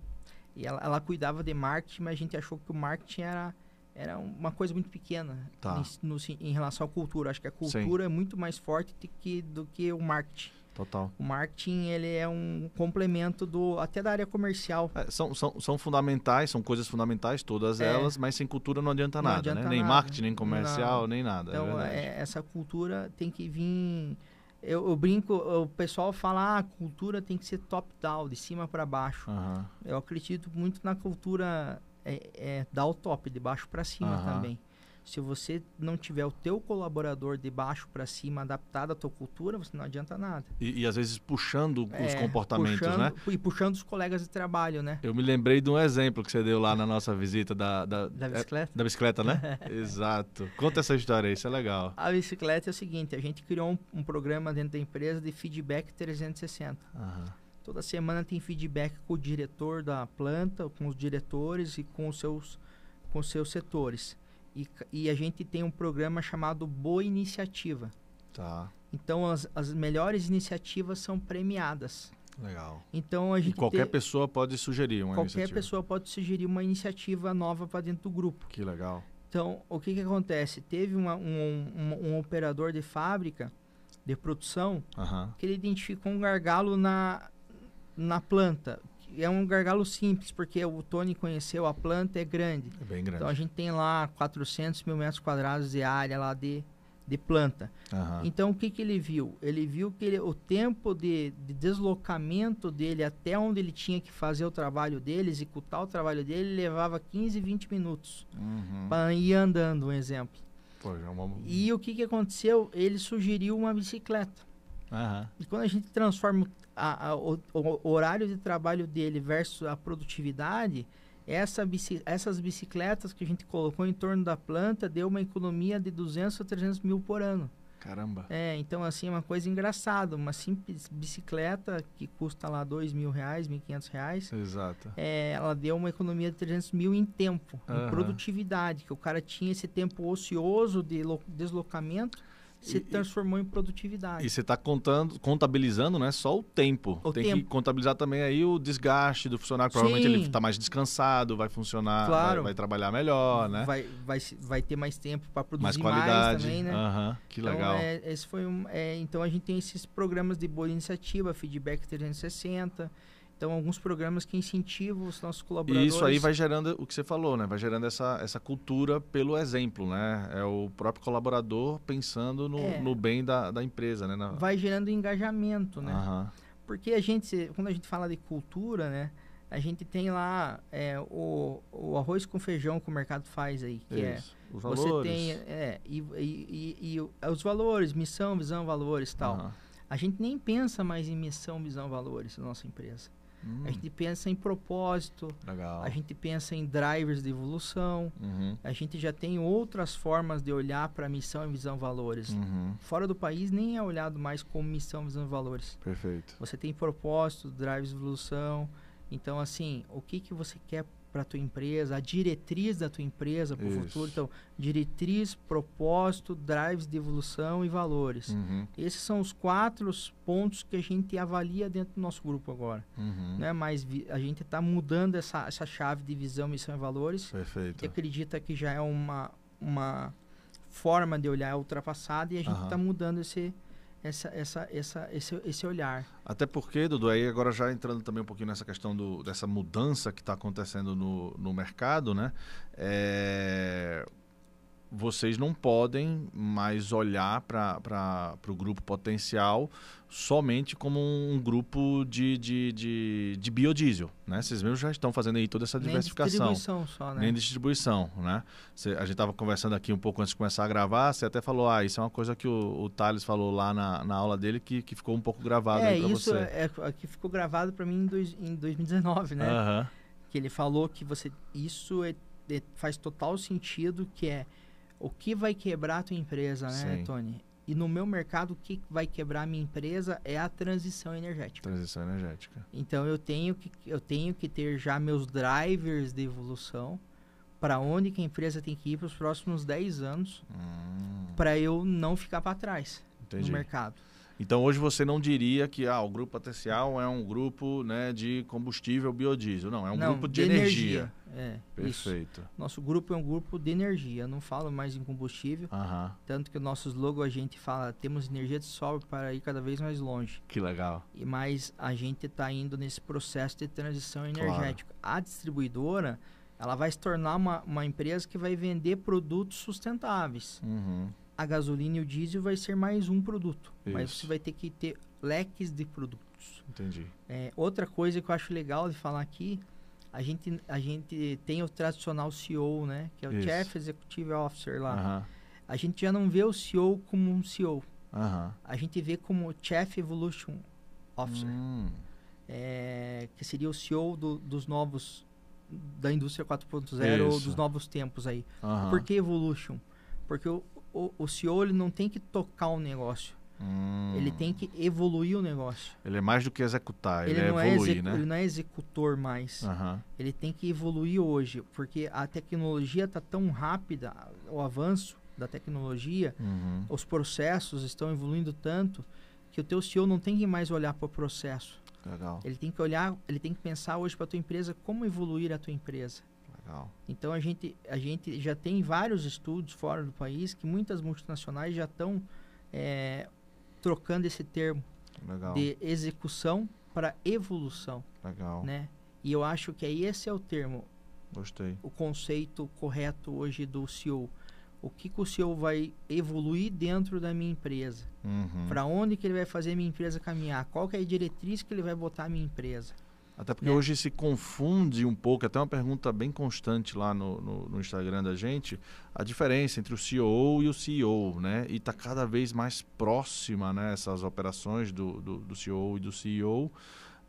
E ela, ela cuidava de marketing, mas a gente achou que o marketing era era uma coisa muito pequena tá. em, no, em, relação à cultura. Acho que a cultura Sim. é muito mais forte do que, do que o marketing. Total. O marketing ele é um complemento do até da área comercial. É, são, são, são fundamentais, são coisas fundamentais todas é. elas, mas sem cultura não adianta não nada, adianta né? nada. nem marketing, nem comercial, não. nem nada. É então é essa cultura tem que vir. Eu, eu, brinco, o pessoal fala, ah, a cultura tem que ser top down, de cima para baixo. Uhum. Eu acredito muito na cultura é, é dar o top de baixo para cima uhum. também. Se você não tiver o teu colaborador de baixo para cima adaptado à tua cultura, você não adianta nada. E, e às vezes puxando é, os comportamentos, puxando, né? E puxando os colegas de trabalho, né? Eu me lembrei de um exemplo que você deu lá na nossa visita da... Da, da é, bicicleta? É, da bicicleta, né? Exato. Conta essa história aí, isso é legal. A bicicleta é o seguinte, a gente criou um, um programa dentro da empresa de feedback 360. Aham. Uhum Toda semana tem feedback com o diretor da planta, com os diretores e com os seus, com os seus setores. E, e a gente tem um programa chamado Boa Iniciativa. Tá. Então as, as melhores iniciativas são premiadas. Legal. Então a gente e qualquer te... pessoa pode sugerir uma qualquer iniciativa. pessoa pode sugerir uma iniciativa nova para dentro do grupo. Que legal. Então o que que acontece? Teve uma, um, um, um operador de fábrica de produção uh -huh. que ele identificou um gargalo na na planta. É um gargalo simples, porque o Tony conheceu a planta, é grande. É bem grande. Então a gente tem lá 400 mil metros quadrados de área lá de, de planta. Uhum. Então o que, que ele viu? Ele viu que ele, o tempo de, de, deslocamento dele até onde ele tinha que fazer o trabalho dele, executar o trabalho dele, levava 15, 20 minutos uhum. para ir andando, um exemplo. Pô, é uma... E o que, que aconteceu? Ele sugeriu uma bicicleta. Uhum. E quando a gente transforma o a, a, o, o, horário de trabalho dele versus a produtividade, essa, essas bicicletas que a gente colocou em torno da planta deu uma economia de 200 a 300 mil por ano. Caramba. É, então assim, é uma coisa engraçada. Uma simples bicicleta que custa lá dois mil reais, mil quinhentos reais. Exato. É, ela deu uma economia de 300 mil em tempo, uhum. em produtividade, que o cara tinha esse tempo ocioso de deslocamento se transformou em produtividade. E você está contando, contabilizando, né? Só o tempo. O Tem tempo. que contabilizar também aí o desgaste do funcionário. Provavelmente Sim. ele está mais descansado, vai funcionar, claro. vai, vai, trabalhar melhor, né? Vai, vai, vai ter mais tempo para produzir mais, qualidade. Mais também, né? Uhum. Que então, legal. É, esse foi um, é, então a gente tem esses programas de boa iniciativa, feedback 360 então, alguns programas que incentivam os nossos colaboradores. E isso aí vai gerando o que você falou, né? Vai gerando essa, essa cultura pelo exemplo, né? É o próprio colaborador pensando no, é. no bem da, da empresa, né? Na... Vai gerando engajamento, né? Uhum. Porque a gente, quando a gente fala de cultura, né? A gente tem lá é, o, o arroz com feijão que o mercado faz aí, que é isso. é... Os valores. Você tem... É, e, e, e, e é os valores, missão, visão, valores tal. Uhum. A gente nem pensa mais em missão, visão, valores na nossa empresa Hum. A gente pensa em propósito, Legal. a gente pensa em drivers de evolução, uhum. a gente já tem outras formas de olhar para missão e visão valores. Uhum. Fora do país nem é olhado mais como missão, visão valores. Perfeito. Você tem propósito, drivers de evolução. Então, assim, o que, que você quer para tua empresa, a diretriz da tua empresa para o futuro. Então, diretriz, propósito, drives de evolução e valores. Uhum. Esses são os quatro pontos que a gente avalia dentro do nosso grupo agora. Uhum. Né? Mas a gente está mudando essa, essa chave de visão, missão e valores. Perfeito. Que acredita que já é uma, uma forma de olhar ultrapassada e a gente está uhum. mudando esse essa, essa, essa, esse, esse olhar. Até porque, Dudu, aí agora já entrando também um pouquinho nessa questão do, dessa mudança que está acontecendo no, no mercado, né? É, vocês não podem mais olhar para o grupo potencial somente como um grupo de, de, de, de, biodiesel, né? Vocês mesmos já estão fazendo aí toda essa diversificação. Nem distribuição só, né? Nem distribuição, né? Cê, a gente estava conversando aqui um pouco antes de começar a gravar, você até falou, ah, isso é uma coisa que o, o Thales falou lá na, na aula dele que, que ficou um pouco gravado é, aí para você. É, é, que ficou gravado para mim em, dois, em 2019, né? Uhum. Que ele falou que você... Isso é, é, faz total sentido, que é o que vai quebrar a tua empresa, né, Sim. Tony? E no meu mercado, o que vai quebrar a minha empresa é a transição energética. Transição energética. Então eu tenho que, eu tenho que ter já meus drivers de evolução para onde que a empresa tem que ir para os próximos 10 anos hum. para eu não ficar para trás Entendi. no mercado. Então hoje você não diria que ah, o grupo potencial é um grupo né, de combustível biodiesel. Não, é um não, grupo de, de energia. energia. É, Perfeito. Isso. Nosso grupo é um grupo de energia. não falo mais em combustível. Tanto que o nosso slogan a gente fala temos energia de sobra para ir cada vez mais longe. Que legal. E Mas a gente está indo nesse processo de transição energética. Claro. A distribuidora ela vai se tornar uma, uma empresa que vai vender produtos sustentáveis. Uhum a gasolina e o diesel vai ser mais um produto. Isso. Mas você vai ter que ter leques de produtos. Entendi. É, outra coisa que eu acho legal de falar aqui, a gente, a gente tem o tradicional CEO, né? Que é o Isso. Chief Executive Officer lá. Uh -huh. A gente já não vê o CEO como um CEO. Uh -huh. A gente vê como Chief Evolution Officer. Hum. É, que seria o CEO do, dos novos da indústria 4.0 ou dos novos tempos aí. Uh -huh. Por que Evolution? Porque o, o, o CEO ele não tem que tocar o um negócio. Hum. Ele tem que evoluir o negócio. Ele é mais do que executar, ele, ele é não é evoluir, é né? Ele não é executor mais. Uhum. Ele tem que evoluir hoje, porque a tecnologia está tão rápida, o avanço da tecnologia, uhum. os processos estão evoluindo tanto que o teu CEO não tem que mais olhar para o processo. Legal. Ele tem que olhar, ele tem que pensar hoje para a tua empresa como evoluir a tua empresa. Legal. Então a gente, a gente já tem vários estudos fora do país que muitas multinacionais já estão é, trocando esse termo Legal. de execução para evolução. Legal. Né? E eu acho que aí esse é o termo. Gostei. O conceito correto hoje do CEO. O que, que o CEO vai evoluir dentro da minha empresa? Uhum. Para onde que ele vai fazer a minha empresa caminhar? Qual que é a diretriz que ele vai botar a minha empresa? Até porque é. hoje se confunde um pouco, até uma pergunta bem constante lá no, no, no, Instagram da gente, a diferença entre o CEO e o CEO, né? E está cada vez mais próxima né, essas operações do, do, do CEO e do CEO.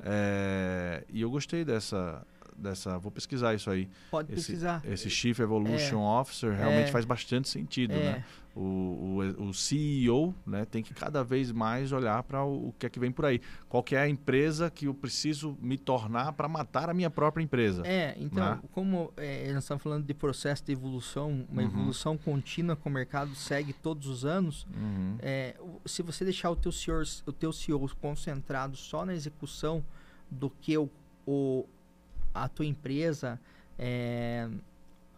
É, e eu gostei dessa, dessa. Vou pesquisar isso aí. Pode esse, pesquisar. Esse Chief Evolution é. Officer realmente é. faz bastante sentido, é. né? O, o, o, CEO né, tem que cada vez mais olhar para o, o, que é que vem por aí. Qual que é a empresa que eu preciso me tornar para matar a minha própria empresa? É, então, né? como é, nós estamos falando de processo de evolução, uma uhum. evolução contínua que o mercado segue todos os anos, uhum. é, se você deixar o teu, CEO, o teu CEO concentrado só na execução do que o, o a tua empresa, é,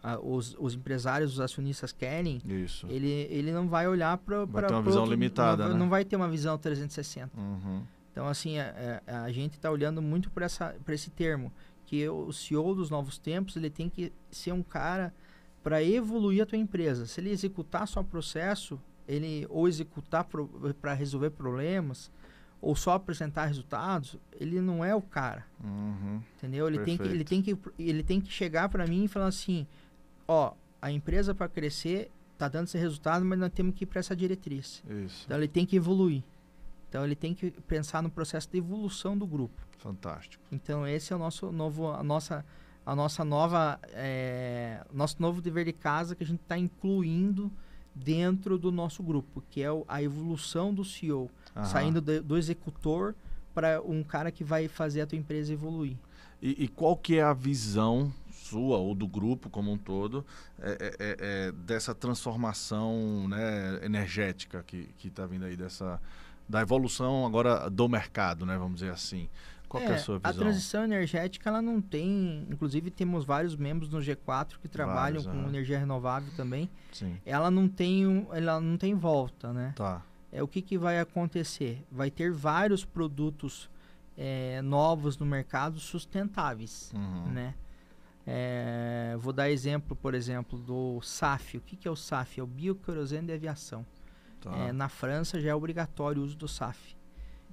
a, os, os, empresários, os acionistas querem, Isso. Ele, ele não vai olhar para... para uma visão outro, limitada, não, né? não, vai ter uma visão 360. Uhum. Então, assim, a, é, é, a gente está olhando muito para esse termo, que o CEO dos novos tempos, ele tem que ser um cara para evoluir a tua empresa. Se ele executar só processo, ele ou executar para resolver problemas, ou só apresentar resultados, ele não é o cara. Uhum, entendeu? Ele tem, que, ele, tem que, ele tem que chegar para mim e falar assim: ó, a empresa para crescer tá dando esse resultado, mas nós temos que ir para essa diretriz. Isso. Então ele tem que evoluir. Então ele tem que pensar no processo de evolução do grupo. Fantástico. Então esse é o nosso novo, a nossa, a nossa nova, é, nosso novo dever de casa que a gente está incluindo dentro do nosso grupo, que é a evolução do CEO, saindo do, do executor para um cara que vai fazer a tua empresa evoluir. E, e, qual que é a visão sua ou do grupo como um todo é, é, é, é dessa transformação né, energética que está vindo aí dessa da evolução agora do mercado, né, vamos dizer assim. Qual é, é, a é, sua visão? A transição energética, ela não tem... Inclusive, temos vários membros no G4 que trabalham vários, com é. energia renovável também. Sim. Ela não tem, ela não tem volta, né? Tá. É, o que, que vai acontecer? Vai ter vários produtos é, novos no mercado sustentáveis, uhum. né? É, vou dar exemplo, por exemplo, do SAF. O que, que é o SAF? É o bioquerosene de aviação. Tá. É, na França já é obrigatório o uso do SAF.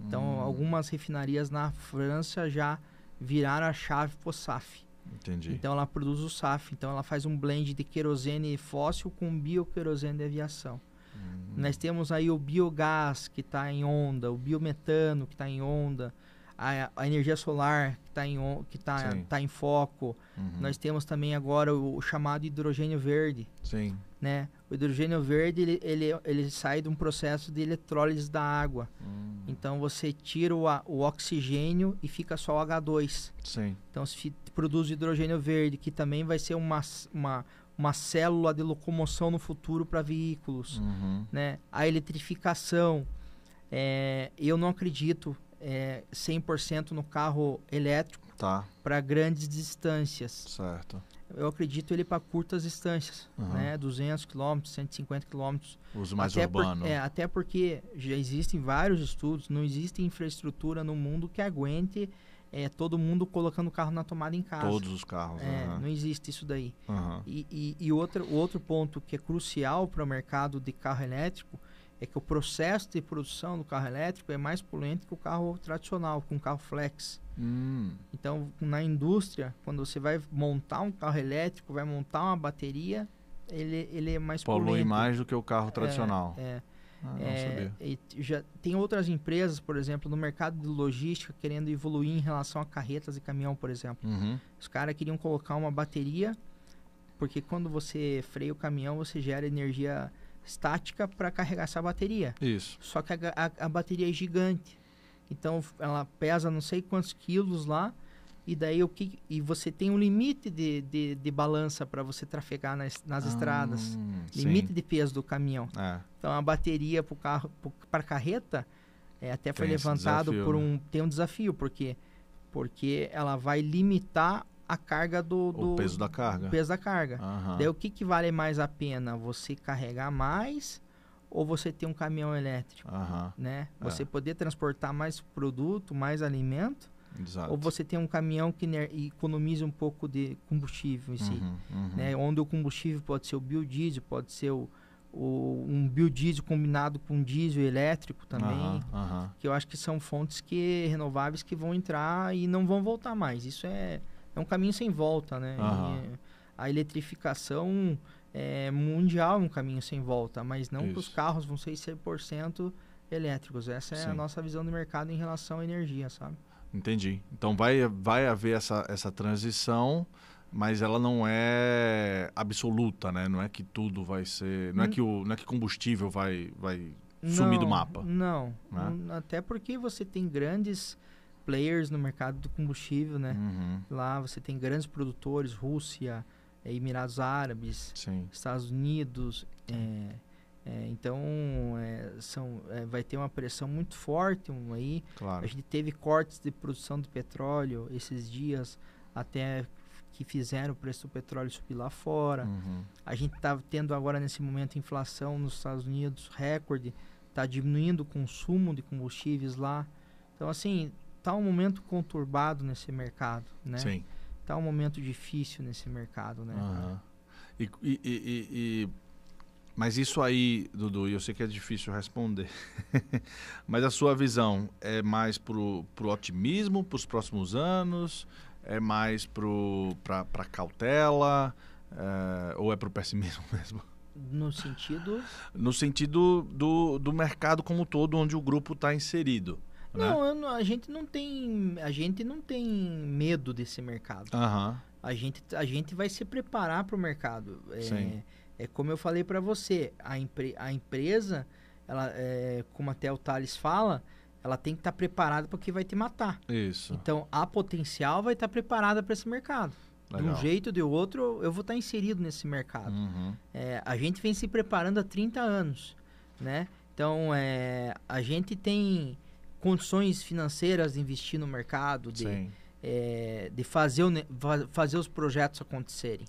Então, hum. algumas refinarias na França já viraram a chave para o SAF. Entendi. Então, ela produz o SAF. Então, ela faz um blend de querosene fóssil com bioquerosene de aviação. Hum. Nós temos aí o biogás, que está em onda, o biometano, que está em onda, a, a, energia solar, que está em, que tá, tá em foco. Uhum. Nós temos também agora o, o chamado hidrogênio verde. Sim. Né? O hidrogênio verde ele, ele, ele sai de um processo de eletrólise da água. Hum. Então você tira o, o oxigênio e fica só o H2. Sim. Então se produz o hidrogênio verde, que também vai ser uma, uma, uma célula de locomoção no futuro para veículos. Uhum. Né? A eletrificação. É, eu não acredito é, 100% no carro elétrico tá. para grandes distâncias. Certo eu acredito ele para curtas distâncias, uhum. né? 200 quilômetros, 150 quilômetros. Os mais até urbano. Por, é, até porque já existem vários estudos, não existe infraestrutura no mundo que aguente é, todo mundo colocando o carro na tomada em casa. Todos os carros. É, uhum. Não existe isso daí. Uhum. E, e, e outro, outro ponto que é crucial para o mercado de carro elétrico é que o processo de produção do carro elétrico é mais poluente que o carro tradicional, com o carro flex. Hum. Então, na indústria, quando você vai montar um carro elétrico, vai montar uma bateria, ele, ele é mais Polui mais do que o carro é, tradicional. É. Ah, é. Ah, é e já tem outras empresas, por exemplo, no mercado de logística querendo evoluir em relação a carretas e caminhão, por exemplo. Uhum. Os caras queriam colocar uma bateria, porque quando você freia o caminhão, você gera energia estática para carregar essa bateria. Isso. Só que a, a, a bateria é gigante. Então ela pesa não sei quantos quilos lá e daí o que e você tem um limite de, de, de balança para você trafegar nas, nas ah, estradas limite de peso do caminhão é. então a bateria para carro para carreta é, até tem foi levantado desafio, por né? um né? tem um desafio porque porque ela vai limitar a carga do, do o peso da carga peso da carga uhum. daí o que que vale mais a pena você carregar mais ou você ter um caminhão elétrico, uhum. né? É. Você é. poder transportar mais produto, mais alimento, Exato. ou você tem um caminhão que economiza um pouco de combustível em si, uhum, uhum. Né? onde o combustível pode ser o biodiesel, pode ser o, o um biodiesel combinado com diesel elétrico também, uhum, que eu acho que são fontes que renováveis que vão entrar e não vão voltar mais. Isso é, é um caminho sem volta, né? a eletrificação é, mundial um caminho sem volta, mas não que os carros vão ser 100% elétricos. Essa é Sim. a nossa visão do mercado em relação à energia, sabe? Entendi. Então vai, vai haver essa, essa transição, mas ela não é absoluta, né? Não é que tudo vai ser. Não é hum. é que, o, não é que combustível vai, vai sumir não, do mapa. Não. Né? Até porque você tem grandes players no mercado do combustível, né? Uhum. Lá você tem grandes produtores, Rússia, é, Emirados Árabes, Sim. Estados Unidos. É, é, então é, são, é, vai ter uma pressão muito forte um, aí. Claro. A gente teve cortes de produção de petróleo esses dias até que fizeram o preço do petróleo subir lá fora. Uhum. A gente está tendo agora nesse momento inflação nos Estados Unidos recorde, está diminuindo o consumo de combustíveis lá. Então assim está um momento conturbado nesse mercado, né? Sim tá um momento difícil nesse mercado, né? Uhum. E, e, e, e, mas isso aí, Dudu, eu sei que é difícil responder, mas a sua visão é mais pro, pro otimismo, para os próximos anos, é mais pro para cautela, é, ou é pro pessimismo mesmo? No sentido? No sentido do, do mercado como um todo, onde o grupo está inserido. Não, né? não, a gente não tem, a gente não tem medo desse mercado. Uhum. A gente, a gente vai se preparar para o mercado. É, Sim. É, é como eu falei para você, a, impre, a empresa, ela, é, como até o Thales fala, ela tem que estar tá preparada para o que vai te matar. Isso. Então, a potencial vai estar tá preparada para esse mercado. Legal. De um jeito ou de outro, eu vou estar tá inserido nesse mercado. Uhum. É, a gente vem se preparando há 30 anos, né? Então, é, a gente tem condições financeiras de investir no mercado, de, é, de fazer, o, fazer os projetos acontecerem.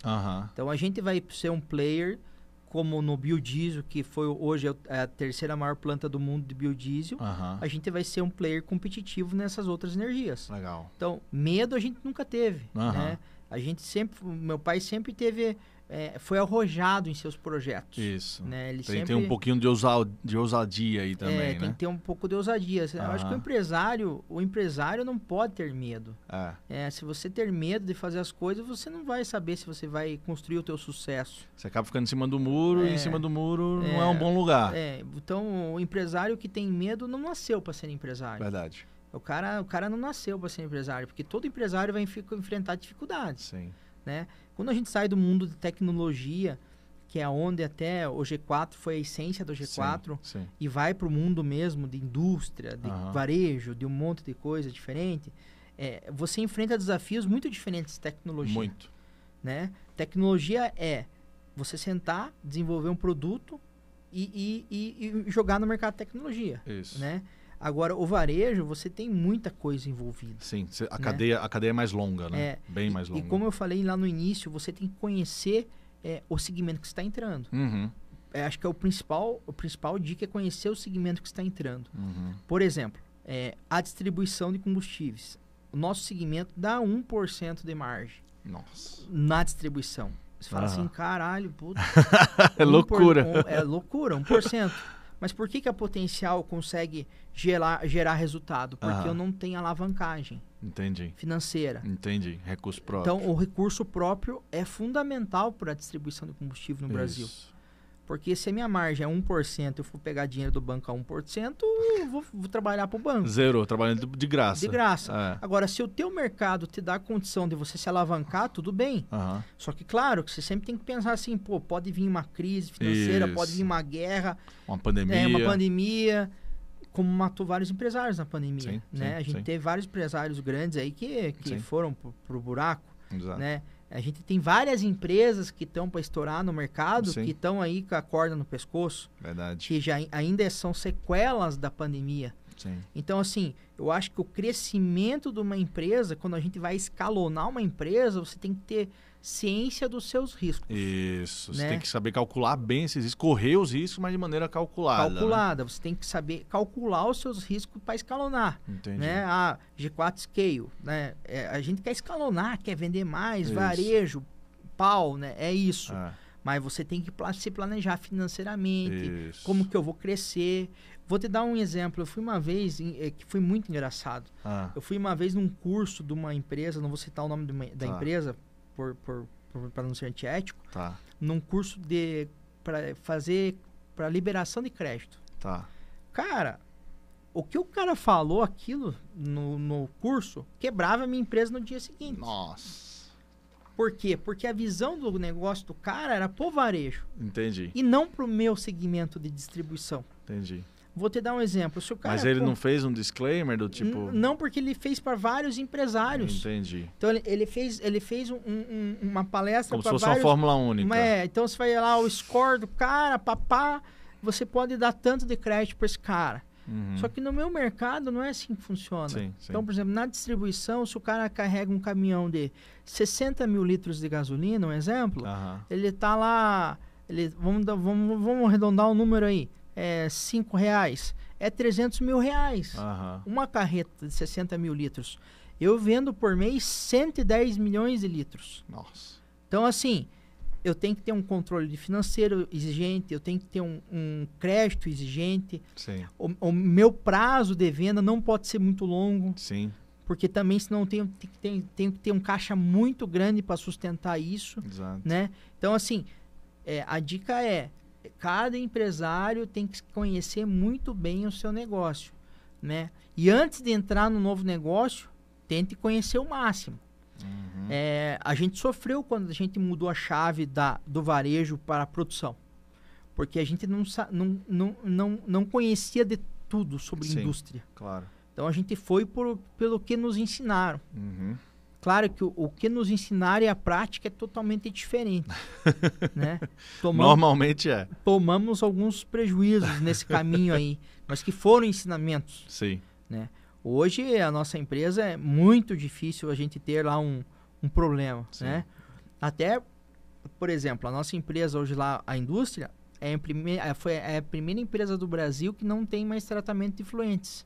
Então a gente vai ser um player como no biodiesel, que foi hoje é é a terceira maior planta do mundo de biodiesel, a gente vai ser um player competitivo nessas outras energias. Legal. Então, medo a gente nunca teve, né? A gente sempre, meu pai sempre teve é, foi arrojado em seus projetos. Isso. Né? Ele tem sempre... ter um pouquinho de, ousa... de ousadia aí é, também, é, tem né? Tem que ter um pouco de ousadia. Ah. Eu acho que o ah. empresário, o empresário não pode ter medo. Ah. É, se você ter medo de fazer as coisas, você não vai saber se você vai construir o teu sucesso. Você acaba ficando em cima do muro é, e em é. cima do muro não é um bom lugar. Então, o empresário que tem medo não nasceu para ser empresário. Verdade. O cara, o cara não nasceu para ser empresário, porque todo empresário vai enf enfrentar dificuldades. Sim. Né? Quando a gente sai do mundo de tecnologia, que é onde até o G4 foi a essência do G4, sim, sim. e vai para o mundo mesmo de indústria, de uhum. varejo, de um monte de coisa diferente, é, você enfrenta desafios muito diferentes de tecnologia. Muito. Né? Tecnologia é você sentar, desenvolver um produto e, e, e, e jogar no mercado de tecnologia. Isso. Né? Agora, o varejo, você tem muita coisa envolvida. Sim, a, né? cadeia, a cadeia é mais longa, né? É, Bem mais longa. E como eu falei lá no início, você tem que conhecer é, o segmento que está entrando. Uhum. É, acho que é o principal, o principal dica é conhecer o segmento que está entrando. Uhum. Por exemplo, é, a distribuição de combustíveis. O nosso segmento dá 1% de margem. Nossa. Na distribuição. Você fala uhum. assim, caralho, puta. é loucura. Por, um, é loucura, 1%. Mas por que, que a potencial consegue gerar, gerar resultado? Porque ah. eu não tenho alavancagem. Entendi. Financeira. Entendi. Recurso próprio. Então, o recurso próprio é fundamental para a distribuição de combustível no Isso. Brasil. Porque se a minha margem é 1%, eu for pegar dinheiro do banco a 1%, eu vou, vou trabalhar para o banco. Zero, trabalhando de graça. De graça. É. Agora, se o teu mercado te dá a condição de você se alavancar, tudo bem. Uhum. Só que, claro, que você sempre tem que pensar assim, pô, pode vir uma crise financeira, Isso. pode vir uma guerra. Uma pandemia. Né, uma pandemia. Como matou vários empresários na pandemia. Sim, né? Sim, a gente sim. teve vários empresários grandes aí que, que foram para o buraco. Exato. Né? A gente tem várias empresas que estão para estourar no mercado, Sim. que estão aí com a corda no pescoço. Verdade. Que já ainda são sequelas da pandemia. Então, assim, eu acho que o crescimento de uma empresa, quando a gente vai escalonar uma empresa, você tem que ter ciência dos seus riscos. Isso. Né? Você tem que saber calcular bem esses riscos, correr os riscos, mas de maneira calculada. Né? Calculada. Né? Você tem que saber calcular os seus riscos para escalonar. Entendi. Né? A ah, G4 Scale, né? É, a gente quer escalonar, quer vender mais, isso. varejo, pau, né? É isso. É. Mas você tem que se planejar financeiramente, isso. como que eu vou crescer. Vou te dar um exemplo. Eu fui uma vez, é, que foi muito engraçado. Ah. Eu fui uma vez num curso de uma empresa, não vou citar o nome uma, da tá. empresa, por, por, para não ser antiético, tá. num curso de para fazer para liberação de crédito. Tá. Cara, o que o cara falou aquilo no, no curso quebrava a minha empresa no dia seguinte. Nossa. Por quê? Porque a visão do negócio do cara era pro varejo. Entendi. E não para o meu segmento de distribuição. Entendi. Vou te dar um exemplo. Se o cara, Mas ele pô, não fez um disclaimer do tipo. Não, porque ele fez para vários empresários. Entendi. Então ele, ele fez, ele fez um, um, uma palestra para vários. Como se fosse uma fórmula única. Uma, é, então você vai lá, o score do cara, papá, você pode dar tanto de crédito para esse cara. Uhum. Só que no meu mercado não é assim que funciona. Sim, sim. Então, por exemplo, na distribuição, se o cara carrega um caminhão de 60 mil litros de gasolina, um exemplo, uhum. ele está lá. Ele, vamos, vamos, vamos arredondar o um número aí é 5 reais, é 300 mil reais. Uhum. Uma carreta de 60 mil litros. Eu vendo por mês 110 milhões de litros. Nossa. Então, assim, eu tenho que ter um controle financeiro exigente, eu tenho que ter um, um crédito exigente. Sim. O, o, meu prazo de venda não pode ser muito longo. Sim. Porque também, senão, eu tenho, tenho, tenho que ter um caixa muito grande para sustentar isso. Exato. Né? Então, assim, é, a dica é cada empresário tem que conhecer muito bem o seu negócio, né? E antes de entrar no novo negócio, tente conhecer o máximo. Uhum. É, a gente sofreu quando a gente mudou a chave da, do varejo para a produção, porque a gente não, não, não, não, não conhecia de tudo sobre Sim, indústria. Claro. Então a gente foi por, pelo que nos ensinaram. Uhum. Claro que o, o que nos ensinaram e a prática é totalmente diferente. né? Tomamos, Normalmente é. Tomamos alguns prejuízos nesse caminho aí, mas que foram ensinamentos. Sim. Né? Hoje a nossa empresa é muito difícil a gente ter lá um, um problema. Né? Até, por exemplo, a nossa empresa hoje lá, a indústria, é, é, foi, é a primeira empresa do Brasil que não tem mais tratamento de fluentes.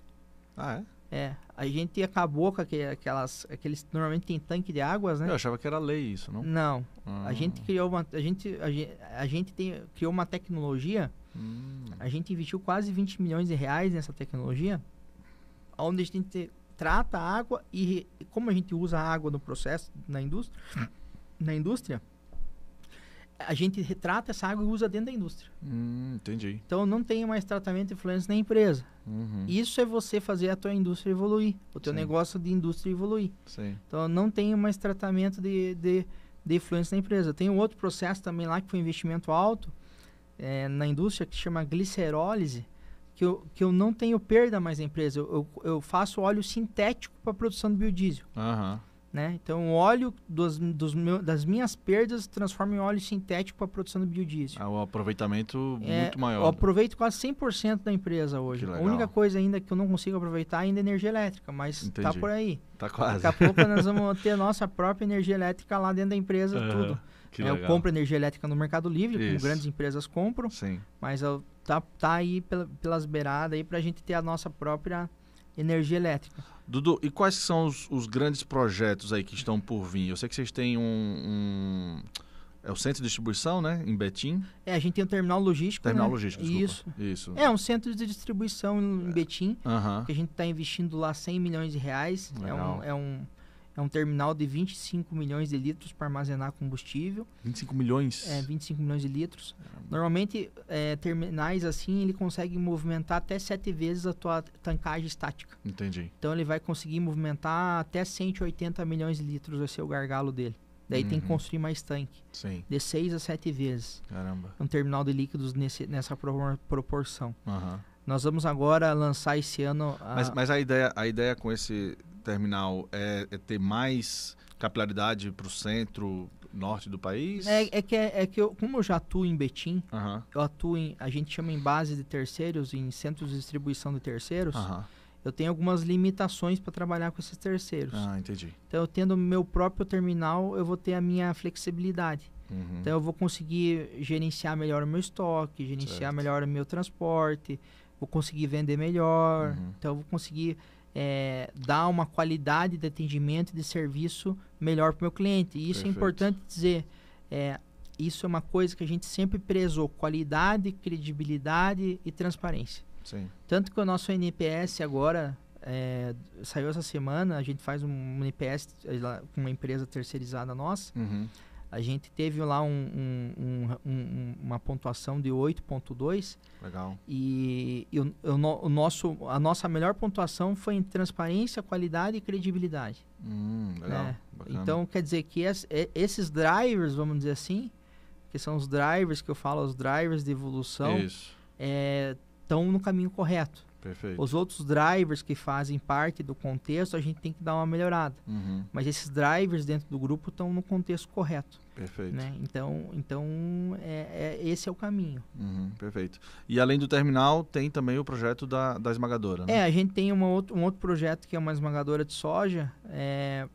Ah, é? É, a gente acabou com aquelas, aqueles normalmente tem tanque de águas, né? Eu achava que era lei isso, não? Não. A ah. gente criou uma, a gente, a gente, a gente tem, criou uma tecnologia. Hum. A gente investiu quase 20 milhões de reais nessa tecnologia, onde a gente trata a água e como a gente usa a água no processo na indústria, na indústria, a gente retrata essa água e usa dentro da indústria. Hum, entendi. Então não tem mais tratamento de influência na empresa. Uhum. Isso é você fazer a tua indústria evoluir, o teu Sim. negócio de indústria evoluir. Sim. Então não tem mais tratamento de, de, de influência na empresa. Tem um outro processo também lá que foi investimento alto é, na indústria que chama glicerólise, que eu, que eu não tenho perda mais na empresa. Eu, eu, eu faço óleo sintético para produção de biodiesel. Aham. Uhum. Né? Então, o óleo dos, dos meu, das minhas perdas transforma em óleo sintético para a produção do biodiesel. É ah, um aproveitamento é, muito maior. Eu né? aproveito quase 100% da empresa hoje. A única coisa ainda que eu não consigo aproveitar ainda é energia elétrica, mas está por aí. Está quase. Daqui a pouco nós vamos ter nossa própria energia elétrica lá dentro da empresa, uhum, tudo. eu compro energia elétrica no Mercado Livre, Isso. como grandes empresas compram, Sim. mas está tá aí pela, pelas beiradas aí para a gente ter a nossa própria energia elétrica. Dudu, e quais são os, os grandes projetos aí que estão por vir? Eu sei que vocês têm um, um... É o centro de distribuição, né? Em Betim. É, a gente tem um terminal logístico. Né? Terminal né? logístico, desculpa. Isso. Isso. É um centro de distribuição em é. Betim, que a gente está investindo lá 100 milhões de reais. É Legal. É um, é um é um terminal de 25 milhões de litros para armazenar combustível. 25 milhões? É, 25 milhões de litros. Normalmente, é, terminais assim, ele consegue movimentar até 7 vezes a tua tancagem estática. Entendi. Então, ele vai conseguir movimentar até 180 milhões de litros, vai ser é o gargalo dele. Daí uhum. tem que uhum. construir mais tanque. Sim. De 6 a 7 vezes. Caramba. É um terminal de líquidos nesse, nessa proporção. Uhum. Nós vamos agora lançar esse ano... A... Mas, mas a, ideia, a ideia com esse terminal é, é ter mais capilaridade para o centro, norte do país? É, é que, é, é, que eu, como eu já atuo em Betim, eu atuo em, a gente chama em base de terceiros, em centros de distribuição de terceiros, eu tenho algumas limitações para trabalhar com esses terceiros. Ah, entendi. Então, eu tendo meu próprio terminal, eu vou ter a minha flexibilidade. Uhum. Então, eu vou conseguir gerenciar melhor o meu estoque, gerenciar certo. melhor o meu transporte, vou conseguir vender melhor, uhum. então eu vou conseguir é, dar uma qualidade de atendimento e de serviço melhor para o meu cliente. E isso é Perfeito. é importante dizer. É, isso é uma coisa que a gente sempre prezou: qualidade, credibilidade e transparência. Sim. Tanto que o nosso NPS agora é, saiu essa semana, a gente faz um NPS é, com uma empresa terceirizada nossa. Uhum a gente teve lá um, um, um, uma pontuação de 8.2. Legal. E, e o, o, nosso, a nossa melhor pontuação foi em transparência, qualidade e credibilidade. Hum, legal. Né? Então, quer dizer que es, esses drivers, vamos dizer assim, que são os drivers que eu falo, os drivers de evolução, estão é, no caminho correto. Perfeito. Os outros drivers que fazem parte do contexto, a gente tem que dar uma melhorada. Uhum. Mas esses drivers dentro do grupo estão no contexto correto. Perfeito. Né? Então, então é, é, esse é o caminho. Uhum, perfeito. E além do terminal, tem também o projeto da, da esmagadora. Né? É, a gente tem uma outro, um outro projeto que é uma esmagadora de soja, é,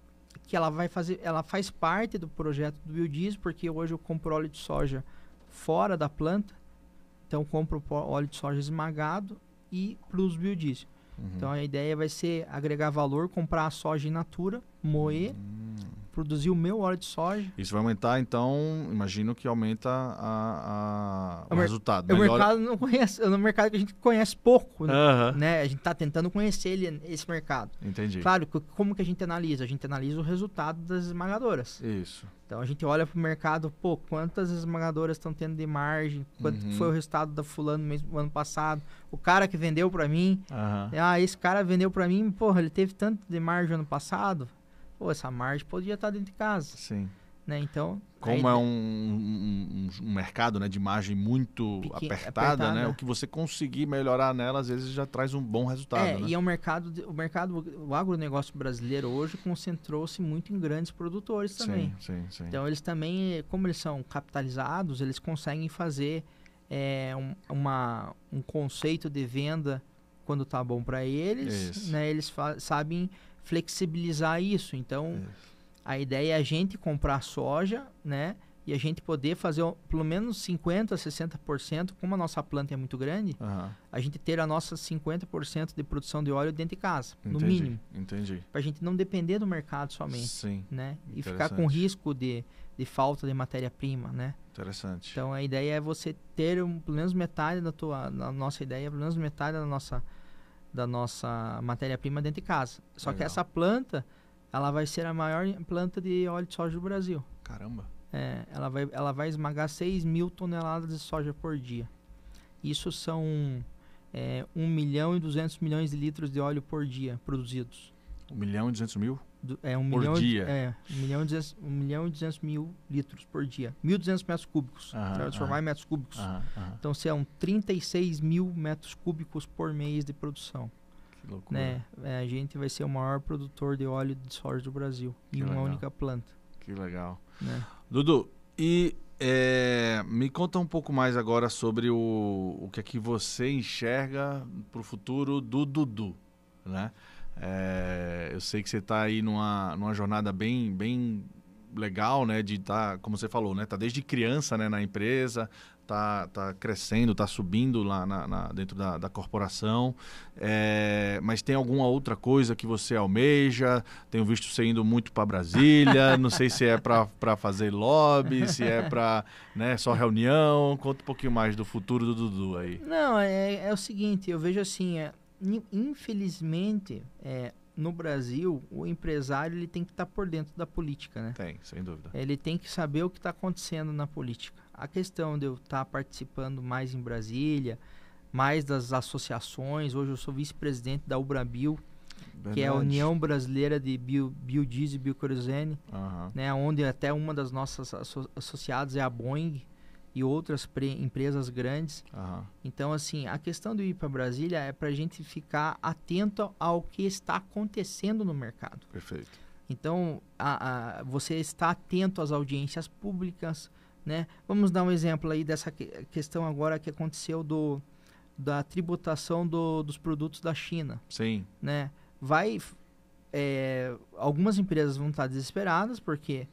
que ela vai fazer, ela faz parte do projeto do biodiesel, porque hoje eu compro óleo de soja fora da planta. Então, compro óleo de soja esmagado e plus biodiesel. Uhum. Então a ideia vai ser agregar valor, comprar a soja in natura, moer, uhum produzir o meu óleo de soja. Isso vai aumentar, então, imagino que aumenta a, a é o, é né? o resultado. O Melhor... mercado não conhece, é um mercado que a gente conhece pouco, uh né? -huh. né? A gente está tentando conhecer ele, esse mercado. Entendi. Claro, como que a gente analisa? A gente analisa o resultado das esmagadoras. Isso. Então a gente olha para o mercado, pô, quantas esmagadoras estão tendo de margem, quanto uhum. foi o resultado da fulano mesmo ano passado, o cara que vendeu para mim, uhum. ah, esse cara vendeu para mim, porra, ele teve tanto de margem ano passado, Pô, essa margem podia estar dentro de casa. Sim. Né? Então. Como aí, é um, um, um, mercado né, de margem muito pequeno, é apertada, apertada, né? O que você conseguir melhorar nela, às vezes, já traz um bom resultado. É, né? e é um mercado. O mercado, o agronegócio brasileiro hoje concentrou-se muito em grandes produtores também. Sim, sim, sim. Então eles também, como eles são capitalizados, eles conseguem fazer é, um, uma, um conceito de venda quando está bom para eles, né? Eles sabem flexibilizar isso. Então, é. a ideia é a gente comprar soja, né? E a gente poder fazer pelo menos 50% 60%, como a nossa planta é muito grande, uhum. a gente ter a nossa 50% de produção de óleo dentro de casa, entendi, no mínimo. Entendi. Para a gente não depender do mercado somente. Sim. Né? E ficar com risco de, de falta de matéria-prima, né? Interessante. Então a ideia é você ter um, pelo menos metade da tua, da nossa ideia, é, pelo menos metade da nossa da nossa matéria-prima dentro de casa. Só Legal. que essa planta, ela vai ser a maior planta de óleo de soja do Brasil. Caramba! É, ela, vai, ela vai esmagar 6 mil toneladas de soja por dia. Isso são é, 1 milhão e 200 milhões de litros de óleo por dia produzidos. 1 milhão e 200 mil? é um por milhão dia. é, um milhão, e 200, um milhão e mil litros por dia. 1.200 metros cúbicos. Aham, transformar aham. em metros cúbicos. Aham, então, são 36 é mil metros cúbicos por mês de produção. Que loucura. Né? É, a gente vai ser o maior produtor de óleo de soja do Brasil. Que em legal. uma única planta. Que legal. Né? Dudu, e é, me conta um pouco mais agora sobre o, o que é que você enxerga para o futuro do Dudu, né? É, eu sei que você está aí numa, numa jornada bem, bem legal, né? De estar, tá, como você falou, né? Tá desde criança né, na empresa, tá, tá crescendo, tá subindo lá na, na dentro da, da corporação. É, mas tem alguma outra coisa que você almeja? Tenho visto você indo muito para Brasília. não sei se é para fazer lobby, se é para né, só reunião. Conta um pouquinho mais do futuro do Dudu aí. Não, é, é o seguinte, eu vejo assim. É infelizmente, é, no Brasil, o empresário ele tem que estar tá por dentro da política, né? Tem, sem dúvida. Ele tem que saber o que está acontecendo na política. A questão de eu estar tá participando mais em Brasília, mais das associações. Hoje eu sou vice-presidente da Ubrabil, Verdade. que é a União Brasileira de Bio, Biodiesel e Biocruzene, uhum. né? Onde até uma das nossas asso associadas é a Boeing e outras empresas grandes. Uhum. Então, assim, a questão do ir para Brasília é para a gente ficar atento ao que está acontecendo no mercado. Perfeito. Então, a, a, você está atento às audiências públicas, né? Vamos dar um exemplo aí dessa que, questão agora que aconteceu do da tributação do, dos produtos da China. Sim. Né? Vai, é, algumas empresas vão estar desesperadas porque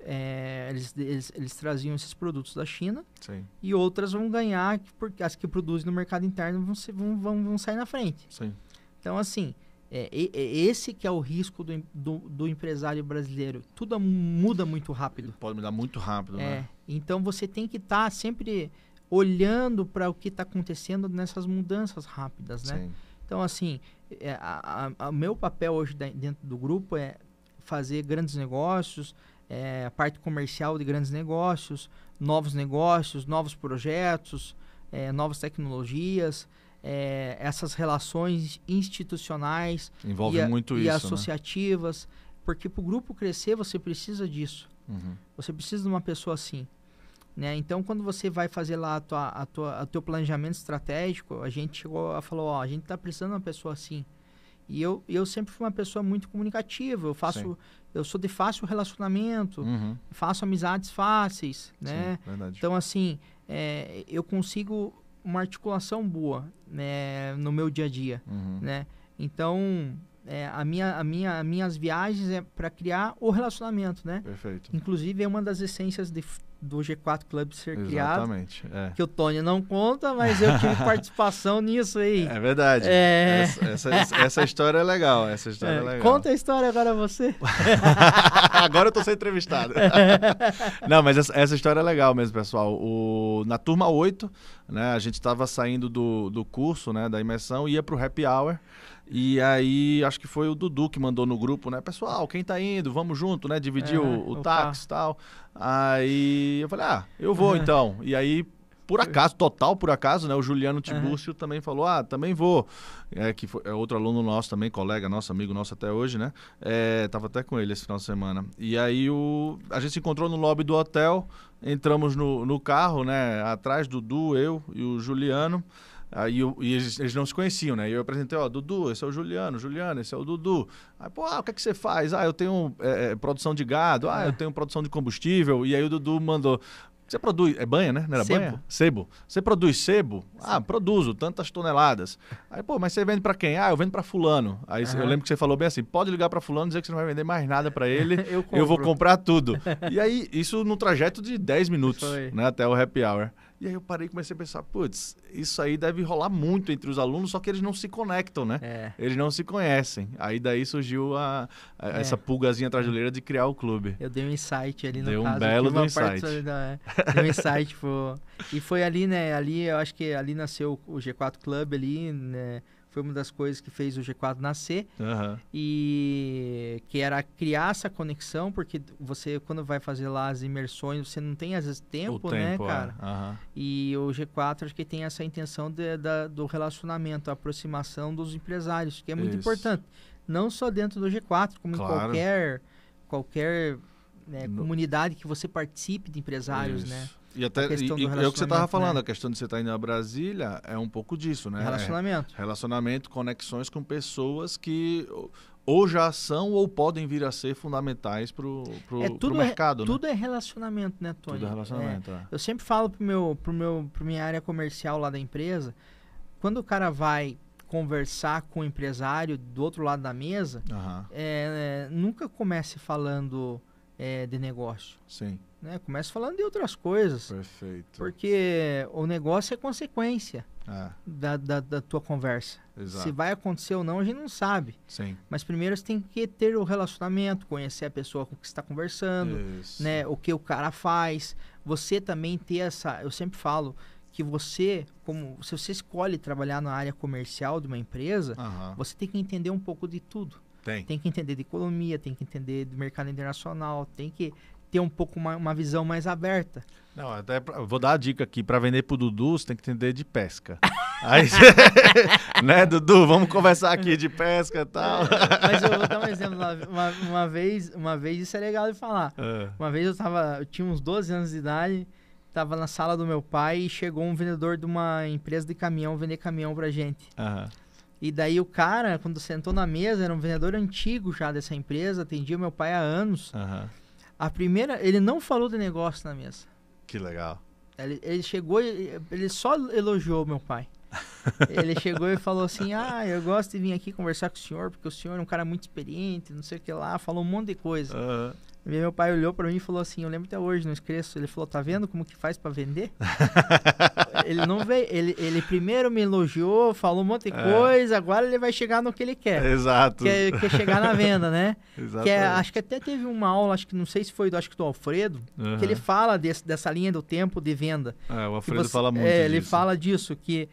é, eles, eles, eles, traziam esses produtos da China Sim. e outras vão ganhar, porque as que produzem no mercado interno vão, ser, vão, vão, vão sair na frente. Sim. Então, assim, é, é, esse que é o risco do, do, do, empresário brasileiro. Tudo muda muito rápido. Pode mudar muito rápido, é, né? Então, você tem que estar tá sempre olhando para o que está acontecendo nessas mudanças rápidas, né? Sim. Então, assim, é, a meu papel hoje dentro do grupo é fazer grandes negócios, é, a parte comercial de grandes negócios, novos negócios, novos projetos, é, novas tecnologias, é, essas relações institucionais Envolve e, a, muito e isso, né? associativas, né? porque para o grupo crescer você precisa disso. Uhum. Você precisa de uma pessoa assim. Né? Então, quando você vai fazer lá a tua, a tua, a teu planejamento estratégico, a gente chegou a falou, ó, a gente está precisando de uma pessoa assim. E eu, eu sempre fui uma pessoa muito comunicativa, eu faço, Sim. eu sou de fácil relacionamento, uhum. faço amizades fáceis, né? Sim, então, assim, é, eu consigo uma articulação boa né, no meu dia a dia, uhum. né? Então, é, a minha, a minha, minhas viagens é para criar o relacionamento, né? Perfeito. Inclusive é uma das essências de, do G4 Club ser Exatamente, criado. É. Que o Tony não conta, mas eu tive participação nisso aí. É verdade. É... Essa, essa, essa, história é legal. Essa história é, é legal. Conta a história agora você. agora eu tô sendo entrevistado. não, mas essa, essa, história é legal mesmo, pessoal. O, na turma 8, né, a gente estava saindo do, do curso, né, da imersão, ia para o happy hour. E aí, acho que foi o Dudu que mandou no grupo, né? Pessoal, quem tá indo? Vamos junto, né? Dividir é, o, o táxi e tal. Aí eu falei, ah, eu vou então. E aí, por acaso, total por acaso, né? O Juliano Tibúrcio também falou, ah, também vou. É, que foi, é outro aluno nosso também, colega nosso, amigo nosso até hoje, né? É, tava até com ele esse final de semana. E aí, o, a gente se encontrou no lobby do hotel, entramos no, no carro, né? Atrás, Dudu, eu e o Juliano. Aí eu, e eles, eles, não se conheciam, né? E eu apresentei, ó, Dudu, esse é o Juliano, Juliano, esse é o Dudu. Aí, pô, ah, o que, é que você faz? Ah, eu tenho é, é produção de gado, ah, eu é. tenho produção de combustível. E aí o Dudu mandou, você produz. É banha, né? Não era sebo. banha? Sebo. Você produz sebo? Ah, produzo, tantas toneladas. Aí, pô, mas você vende para quem? Ah, eu vendo para Fulano. Aí uhum. eu lembro que você falou bem assim: pode ligar para Fulano, e dizer que você não vai vender mais nada para ele, eu, eu, vou comprar tudo. e aí, isso no trajeto de 10 minutos, né, até o happy hour. E aí eu parei e comecei a pensar, putz, isso aí deve rolar muito entre os alunos, só que eles não se conectam, né? É. Eles não se conhecem. Aí daí surgiu a, a é. essa pulgazinha atrás é. de criar o clube. Eu dei um insight ali no Deu caso. um belo do insight. É, deu um insight. Tipo, e foi ali, né? Ali, eu acho que ali nasceu o G4 Club ali, né? foi uma das coisas que fez o G4 nascer uhum. e que era criar essa conexão porque você quando vai fazer lá as imersões você não tem às vezes tempo, né, tempo né cara é. uhum. e o G4 acho que tem essa intenção de, da, do relacionamento a aproximação dos empresários que é muito Isso. importante não só dentro do G4 como claro. em qualquer qualquer né, comunidade que você participe de empresários né? Isso. né e até a questão e, do é o que você estava né? falando, né? a questão de você estar tá indo a Brasília é um pouco disso, né? Relacionamento. É, relacionamento, conexões com pessoas que ou já são ou podem vir a ser fundamentais para o é, pro é mercado. É, né? Tudo é relacionamento, né, Tony? Tudo é relacionamento. É. É. Eu sempre falo para meu, pro meu, pro minha área comercial lá da empresa, quando o cara vai conversar com o empresário do outro lado da mesa, uhum. é, nunca comece falando é, de negócio. Sim. Né? Começa falando de outras coisas. Perfeito. Porque o negócio é consequência é. Da, da, da, tua conversa. Exato. Se vai acontecer ou não, a gente não sabe. Sim. Mas primeiro você tem que ter o relacionamento, conhecer a pessoa com que está conversando, Isso. né? o que o cara faz. Você também ter essa. Eu sempre falo que você, como se você escolhe trabalhar na área comercial de uma empresa, você tem que entender um pouco de tudo. Tem. tem que entender de economia, tem que entender de mercado internacional, tem que ter um pouco uma, uma visão mais aberta. Não, até pra, vou dar a dica aqui. Para vender para Dudu, você tem que entender de pesca. Aí, né, Dudu? Vamos conversar aqui de pesca e tal. É, mas eu vou dar um exemplo. Uma, uma, vez, uma vez, isso é legal de falar. É. Uma vez eu tava, eu tinha uns 12 anos de idade, tava na sala do meu pai e chegou um vendedor de uma empresa de caminhão vender caminhão para gente. Uhum. E daí o cara, quando sentou na mesa, era um vendedor antigo já dessa empresa, atendia meu pai há anos. Aham. Uhum. A primeira, ele não falou de negócio na mesa. Que legal. Ele, ele chegou, ele, só elogiou meu pai. ele chegou e falou assim: Ah, eu gosto de vir aqui conversar com o senhor, porque o senhor é um cara muito experiente, não sei o que lá, falou um monte de coisa. Uhum meu pai olhou para mim e falou assim, eu lembro até hoje, não esqueço. Ele falou, tá vendo como que faz para vender? ele não veio, ele, ele primeiro me elogiou, falou um monte de é. coisa, agora ele vai chegar no que ele quer. Exato. Quer, quer chegar na venda, né? Exato. Que é, acho que até teve uma aula, acho que não sei se foi do, acho que do Alfredo, uhum. que ele fala desse, dessa linha do tempo de venda. É, o Alfredo você, fala muito é, disso. Ele fala disso, que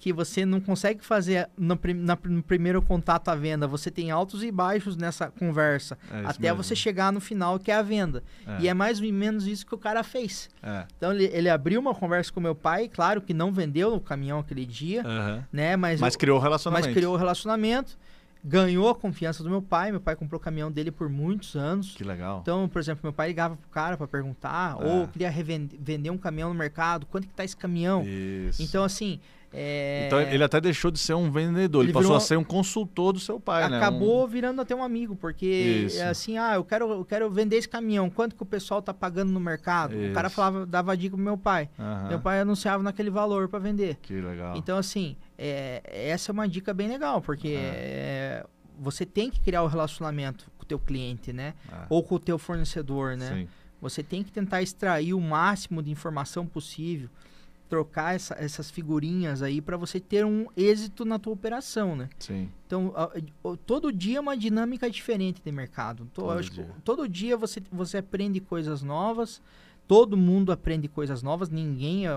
que você não consegue fazer no, na, no primeiro contato a venda. Você tem altos e baixos nessa conversa. É até mesmo. você chegar no final, que é a venda. É. E é mais ou menos isso que o cara fez. É. Então ele, ele, abriu uma conversa com meu pai, claro que não vendeu o caminhão aquele dia, uhum. né? Mas, mas criou o relacionamento. Mas criou o relacionamento. Ganhou a confiança do meu pai. Meu pai comprou o caminhão dele por muitos anos. Que legal. Então, por exemplo, meu pai ligava pro cara para perguntar, é. ou queria vender um caminhão no mercado, quanto que tá esse caminhão? Isso. Então, assim, é... Então ele até deixou de ser um vendedor, ele, ele passou virou... a ser um consultor do seu pai, Acabou né? Acabou um... virando até um amigo, porque Isso. assim, ah, eu quero, eu quero vender esse caminhão, quanto que o pessoal tá pagando no mercado? Isso. O cara falava, dava dica pro meu pai. Uhum. Meu pai anunciava naquele valor para vender. Que legal. Então assim, é, essa é uma dica bem legal, porque uhum. é, você tem que criar o um relacionamento com o teu cliente, né? Uhum. Ou com o teu fornecedor, né? Sim. Você tem que tentar extrair o máximo de informação possível trocar essa, essas figurinhas aí para você ter um êxito na tua operação, né? Sim. Então, a, a, todo dia é uma dinâmica diferente de mercado. Tô, todo, dia. todo dia você, você aprende coisas novas, todo mundo aprende coisas novas, ninguém é,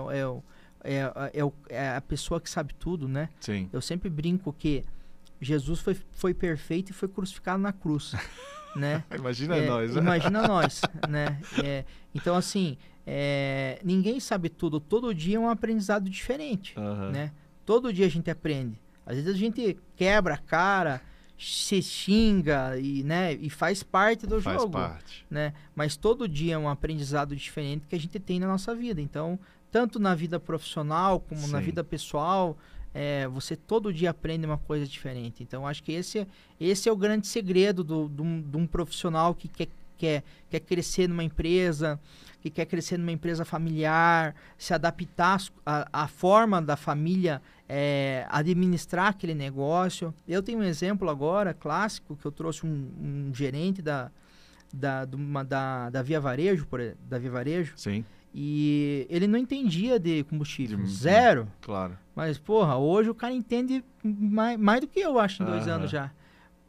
é, é, é, a pessoa que sabe tudo, né? Sim. Eu sempre brinco que Jesus foi, foi perfeito e foi crucificado na cruz, né? imagina nós, né? Imagina nós, né? então, assim, é, ninguém sabe tudo. Todo dia é um aprendizado diferente, uhum. né? Todo dia a gente aprende. Às vezes a gente quebra a cara, se xinga e, né, e faz parte do faz jogo, parte. né? Mas todo dia é um aprendizado diferente que a gente tem na nossa vida. Então, tanto na vida profissional como Sim. na vida pessoal, é, você todo dia aprende uma coisa diferente. Então, acho que esse, é, esse é o grande segredo de do, do, do um profissional que quer quer, quer crescer numa empresa, que quer crescer numa empresa familiar, se adaptar à forma da família é, administrar aquele negócio. Eu tenho um exemplo agora clássico que eu trouxe um, um gerente da, da, uma, da, da Via Varejo, por, da Via Varejo. Sim. E ele não entendia de combustível, de, hum, hum, zero. Claro. Mas, porra, hoje o cara entende mais, mais do que eu, acho, em dois uhum. anos já.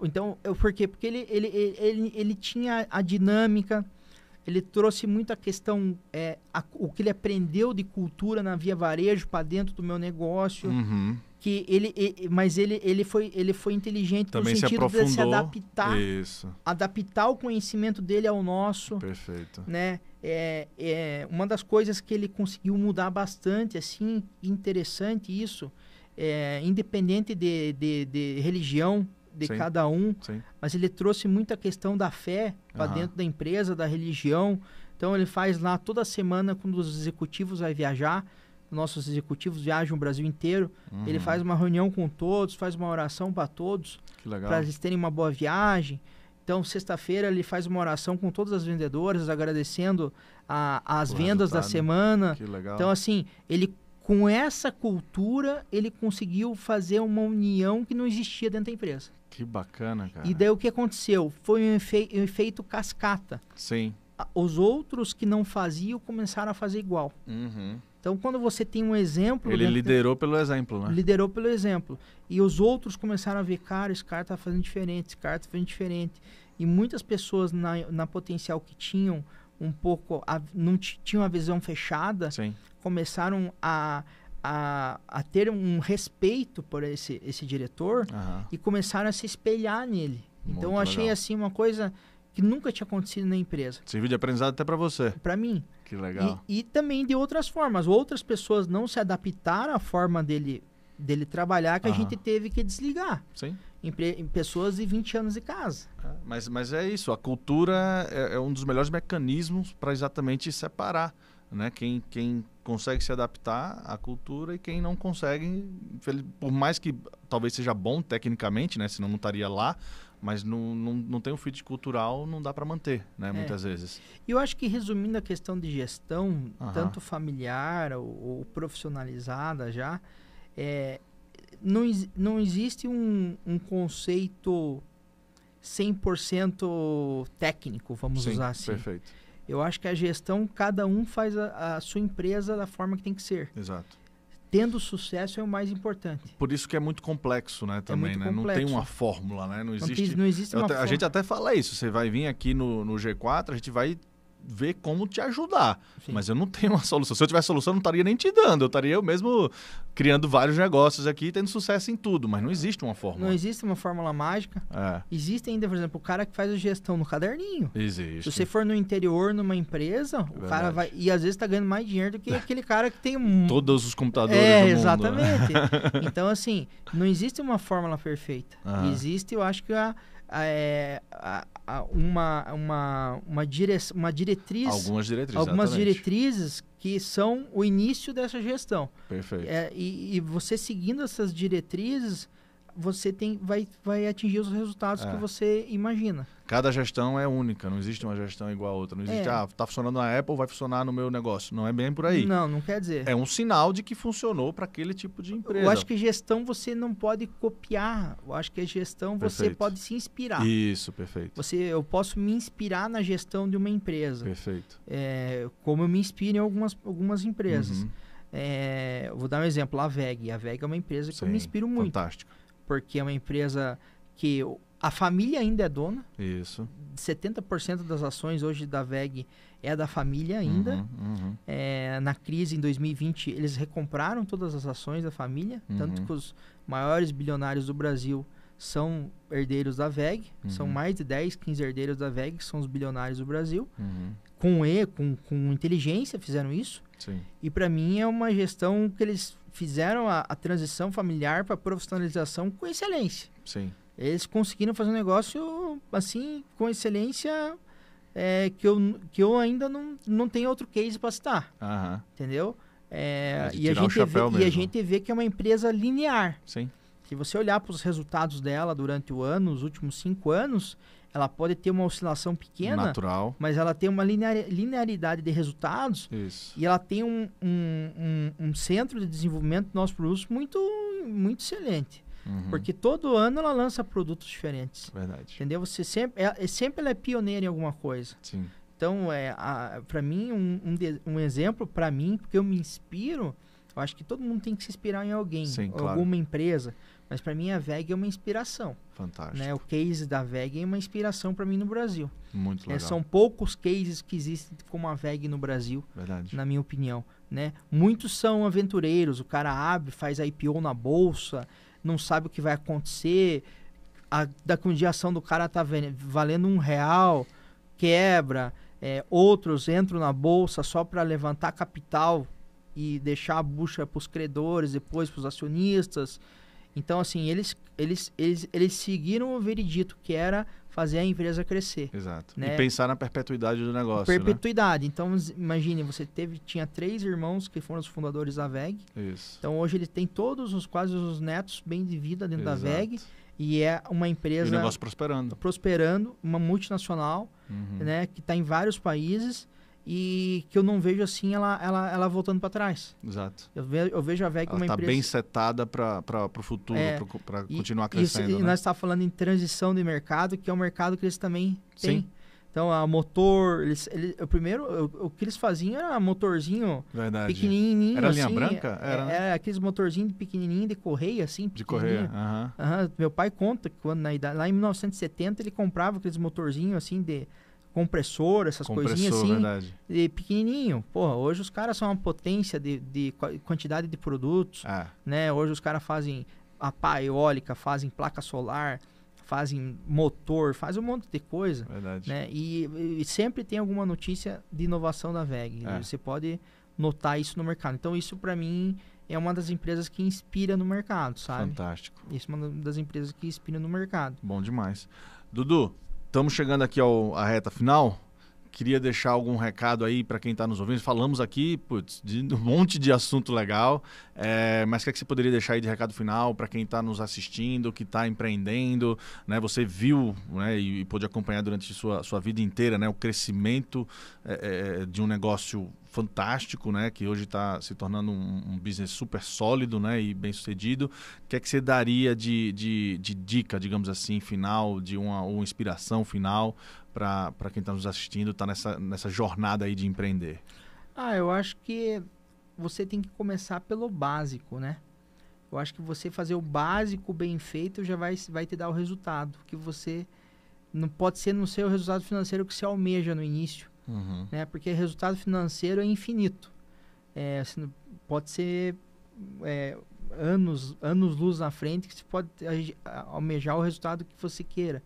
Então, eu, por quê? Porque ele, ele, ele, ele, tinha a dinâmica, ele trouxe muita questão, é, a, o que ele aprendeu de cultura na Via Varejo para dentro do meu negócio. Uhum. Que ele, ele, mas ele, ele, foi, ele foi inteligente Também no sentido se de se adaptar. Isso. Adaptar o conhecimento dele ao nosso. Perfeito. Né? É, é, uma das coisas que ele conseguiu mudar bastante, assim, interessante isso, é, independente de, de, de religião, de Sim. cada um, Sim. mas ele trouxe muita questão da fé para dentro da empresa, da religião. Então ele faz lá toda semana quando os executivos vai viajar, nossos executivos viajam o Brasil inteiro. Uhum. Ele faz uma reunião com todos, faz uma oração para todos, para eles terem uma boa viagem. Então, sexta-feira ele faz uma oração com todas as vendedoras, agradecendo a, as o vendas resultado. da semana. Então, assim, ele com essa cultura ele conseguiu fazer uma união que não existia dentro da empresa. Que bacana, cara. E daí o que aconteceu? Foi um, efe um efeito cascata. Sim. Os outros que não faziam começaram a fazer igual. Uhum. Então, quando você tem um exemplo. Ele liderou pelo exemplo, né? Liderou pelo exemplo. E os outros começaram a ver, cara, esse cara tá fazendo diferente, esse cara tá fazendo diferente. E muitas pessoas na, na potencial que tinham um pouco. A, não tinham a visão fechada, Sim. começaram a a, a ter um respeito por esse, esse diretor uhum. e começaram a se espelhar nele. Então, Muito então eu achei legal. assim uma coisa que nunca tinha acontecido na empresa. Serviu de aprendizado até para você. Para mim. Que legal. E, e, também de outras formas. Outras pessoas não se adaptaram à forma dele, dele trabalhar que uhum. a gente teve que desligar. Sim. Em, em, pessoas de 20 anos de casa. É, mas, mas é isso. A cultura é, é um dos melhores mecanismos para exatamente separar né? Quem, quem consegue se adaptar à cultura e quem não consegue, por mais que talvez seja bom tecnicamente, né? Senão não estaria lá, mas não, não, não tem um fit cultural, não dá para manter, né? É. Muitas vezes. E eu acho que resumindo a questão de gestão, tanto familiar ou, ou, profissionalizada já, é, não, não existe um, um conceito 100% técnico, vamos Sim, usar assim. Perfeito eu acho que a gestão, cada um faz a, a sua empresa da forma que tem que ser. Exato tendo sucesso é o mais importante. Por isso que é muito complexo, né? É também, é né? Complexo. Não tem uma fórmula, né? Não existe. Não, não existe A gente até fala isso. Você vai vir aqui no, no G4, a gente vai ver como te ajudar. Sim. Mas eu não tenho uma solução. Se eu tivesse solução, eu não estaria nem te dando. Eu estaria eu mesmo criando vários negócios aqui tendo sucesso em tudo. Mas não existe uma fórmula. Não existe uma fórmula mágica. É. Existe ainda, por exemplo, o cara que faz a gestão no caderninho. Existe. Se você for no interior, numa empresa, o cara vai. E às vezes está ganhando mais dinheiro do que aquele cara que tem um. Todos os computadores. É, né? exatamente. Né? então, assim, não existe uma fórmula perfeita. Ah. Existe, eu acho que a é, a, a, uma, uma, uma, dire, uma diretriz. Algumas diretrizes. Algumas exatamente. diretrizes que são o início dessa gestão. Perfeito. É, e, e, você seguindo essas diretrizes, você tem, vai, vai atingir os resultados é. que você imagina. Cada gestão é única, não existe uma gestão igual a outra. Não existe, é. ah, tá funcionando na Apple, vai funcionar no meu negócio. Não é bem por aí. Não, não quer dizer. É um sinal de que funcionou para aquele tipo de empresa. Eu acho que gestão você não pode copiar. Eu acho que a gestão perfeito. você pode se inspirar. Isso, perfeito. Você, eu posso me inspirar na gestão de uma empresa. Perfeito. É, como eu me inspiro em algumas, algumas empresas. Uhum. É, vou dar um exemplo, a VEG. A VEG é uma empresa que Sim, eu me inspiro muito. Fantástico porque é uma empresa que a família ainda é dona. Isso. 70% das ações hoje da VEG é da família uhum, ainda. Uhum, uhum. É, na crise em 2020, eles recompraram todas as ações da família, uhum. tanto que os maiores bilionários do Brasil são herdeiros da VEG, são uhum. mais de 10, 15 herdeiros da VEG, que são os bilionários do Brasil. Uhum. Com E, com, com inteligência, fizeram isso. Sim. E para mim é uma gestão que eles fizeram a, a transição familiar para profissionalização com excelência. Sim. Eles conseguiram fazer um negócio, assim, com excelência é, que, eu, que eu ainda não, não tenho outro case para citar. Entendeu? É, é e, a gente um vê, e a gente vê que é uma empresa linear. Sim. Se você olhar para os resultados dela durante o ano, os últimos cinco anos, ela pode ter uma oscilação pequena, Natural. mas ela tem uma linearidade de resultados Isso. e ela tem um, um, um, um centro de desenvolvimento do nosso produto muito, muito excelente. Uhum. Porque todo ano ela lança produtos diferentes. Verdade. Entendeu? Você sempre, é, é sempre ela é pioneira em alguma coisa. Sim. Então, é, para mim, um, um, de, um exemplo, para mim, porque eu me inspiro, eu acho que todo mundo tem que se inspirar em alguém, Sim, claro. alguma empresa. Mas para mim a VEG é uma inspiração. Fantástico. Né? O case da VEG é uma inspiração para mim no Brasil. Muito é, legal. É, são poucos cases que existem como a VEG no Brasil, Verdade. na minha opinião. Né? Muitos são aventureiros, o cara abre, faz a IPO na bolsa, não sabe o que vai acontecer, a, da condiação do cara tá valendo um real, quebra, é, outros entram na bolsa só para levantar capital e deixar a bucha para os credores, depois para os acionistas então, assim, eles, eles, eles, eles seguiram o veredito, que era fazer a empresa crescer. Exato. Né? E pensar na perpetuidade do negócio. Né? Perpetuidade. Né? Então, imagine, você teve, tinha três irmãos que foram os fundadores da VEG. Isso. Então, hoje ele tem todos os quase os netos bem de vida dentro Exato. da VEG. E é uma empresa. E o negócio prosperando. Prosperando, uma multinacional, uhum. né? Que está em vários países e que eu não vejo assim ela, ela, ela voltando para trás. Exato. Eu, vejo eu vejo a VEG como uma tá empresa... bem setada para o futuro, é, para continuar crescendo. Isso, né? E nós estamos falando em transição de mercado, que é um mercado que eles também têm. Sim. Então, a motor, eles, eles, o primeiro, o, o, que eles faziam era motorzinho Verdade. pequenininho. Era assim, linha branca? É, era, era né? é, aqueles motorzinhos pequenininho de correia, assim. De correia, Meu pai conta que quando, na lá em 1970 ele comprava aqueles motorzinhos, assim, de compressor, essas compressor, coisinhas assim. Verdade. E pequenininho. Porra, hoje os caras são uma potência de, de quantidade de produtos, ah. né? Hoje os caras fazem a pá eólica, fazem placa solar, fazem motor, fazem um monte de coisa. Verdade. Né? E, e sempre tem alguma notícia de inovação da VEG. É. Né? Você pode notar isso no mercado. Então, isso para mim é uma das empresas que inspira no mercado, sabe? Fantástico. Isso é uma das empresas que inspira no mercado. Bom demais. Dudu, Estamos chegando aqui ao, à reta final. Queria deixar algum recado aí para quem está nos ouvindo. Falamos aqui putz, de um monte de assunto legal, é, mas o que, é que você poderia deixar aí de recado final para quem está nos assistindo, que está empreendendo? Né? Você viu né, e, e pôde acompanhar durante sua, sua vida inteira né, o crescimento é, é de um negócio fantástico, né? Que hoje está se tornando um, um, business super sólido, né? E bem sucedido. O que é que você daria de, de, de dica, digamos assim, final, de uma, uma inspiração final para quem está nos assistindo, está nessa, nessa jornada aí de empreender? Ah, eu acho que você tem que começar pelo básico, né? Eu acho que você fazer o básico bem feito já vai, vai te dar o resultado que você não pode ser não ser o resultado financeiro que você almeja no início, Uhum. Né? Porque resultado financeiro é infinito. É, assim, pode ser é, anos, anos luz na frente que você pode almejar o resultado que você queira.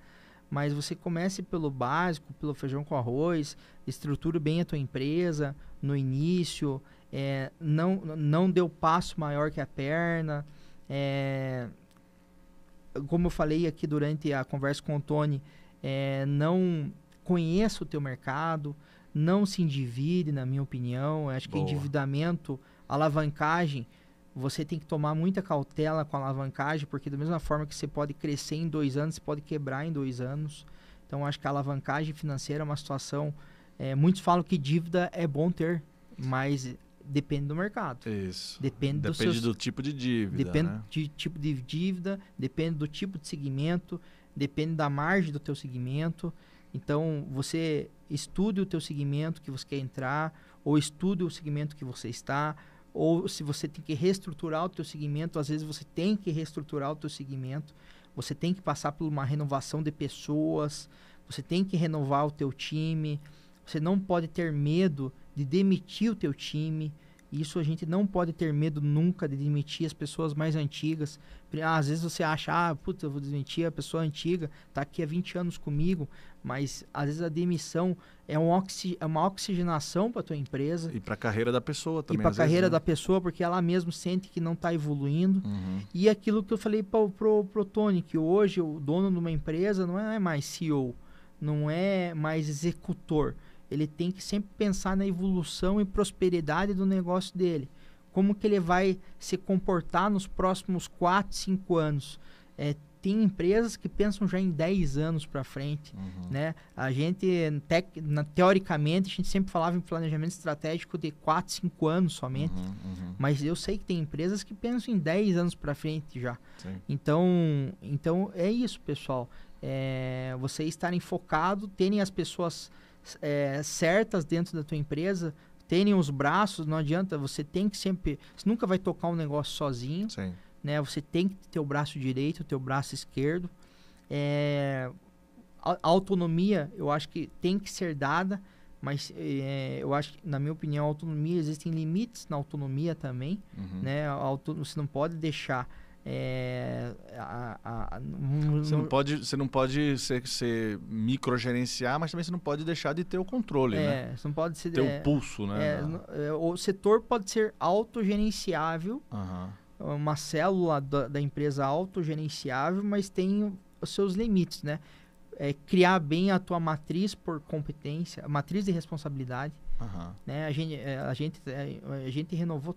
Mas você comece pelo básico, pelo feijão com arroz, estruture bem a tua empresa no início, é, não, não deu passo maior que a perna. É, como eu falei aqui durante a conversa com o Tony, é, não conheça o teu mercado, não se endivide, na minha opinião. Eu acho Boa. que endividamento, alavancagem, você tem que tomar muita cautela com a alavancagem, porque da mesma forma que você pode crescer em dois anos, você pode quebrar em dois anos. Então, acho que a alavancagem financeira é uma situação. É, muitos falam que dívida é bom ter, mas depende do mercado. Isso. Depende, depende do, seus, do tipo de dívida. Depende né? de tipo de dívida, depende do tipo de segmento, depende da margem do teu segmento. Então, você estude o teu segmento que você quer entrar, ou estude o segmento que você está, ou se você tem que reestruturar o teu segmento, às vezes você tem que reestruturar o teu segmento, você tem que passar por uma renovação de pessoas, você tem que renovar o teu time, você não pode ter medo de demitir o teu time, isso a gente não pode ter medo nunca de demitir as pessoas mais antigas, às vezes você acha, ah, puta, eu vou desmentir a pessoa antiga, tá aqui há 20 anos comigo, mas às vezes a demissão é, um oxi, é uma oxigenação para tua empresa. E para a carreira da pessoa também. E para a carreira vezes, né? da pessoa, porque ela mesmo sente que não está evoluindo. Uhum. E aquilo que eu falei para pro, pro Tony, que hoje o dono de uma empresa não é mais CEO, não é mais executor. Ele tem que sempre pensar na evolução e prosperidade do negócio dele como que ele vai se comportar nos próximos 4, 5 anos. É, tem empresas que pensam já em 10 anos para frente, uhum. né? A gente, te, na, teoricamente, a gente sempre falava em planejamento estratégico de 4, 5 anos somente, uhum, uhum. mas eu sei que tem empresas que pensam em 10 anos para frente já. Sim. Então, então, é isso, pessoal. É, vocês estarem focado, terem as pessoas é, certas dentro da tua empresa, terem os braços, não adianta, você tem que sempre, você nunca vai tocar um negócio sozinho, Sim. né? Você tem que ter o braço direito, o teu braço esquerdo. É, a, a, autonomia, eu acho que tem que ser dada, mas é, eu acho que, na minha opinião, a autonomia, existem limites na autonomia também, uhum. né? Auto, você não pode deixar é, a, a, um, você, não pode, você não pode ser, ser microgerenciar, mas também você não pode deixar de ter o controle, é, né? Você não pode ser, ter é, o pulso, né? É, é, o setor pode ser autogerenciável, uhum. uma célula da, da empresa autogerenciável, mas tem os seus limites, né? É, criar bem a tua matriz por competência, matriz de responsabilidade. Uhum. Né? A, gente, a, gente, a gente renovou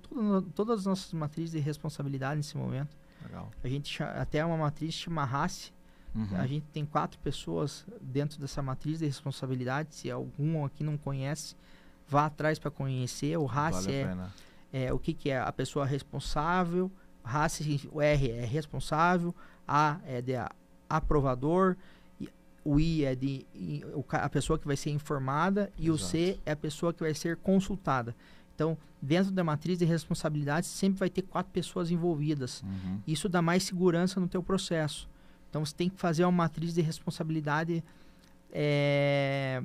todas as nossas matrizes de responsabilidade nesse momento. Legal. A gente até uma matriz chama RACE. Uhum. A gente tem quatro pessoas dentro dessa matriz de responsabilidade. Se algum aqui não conhece, vá atrás para conhecer. O RACE vale é, é, o que, que é a pessoa responsável. RACE, o R é responsável, A é de aprovador, o I é de a pessoa que vai ser informada e Exato. o C é a pessoa que vai ser consultada. Então, dentro da matriz de responsabilidade, sempre vai ter quatro pessoas envolvidas. Uhum. Isso dá mais segurança no teu processo. Então, você tem que fazer uma matriz de responsabilidade é,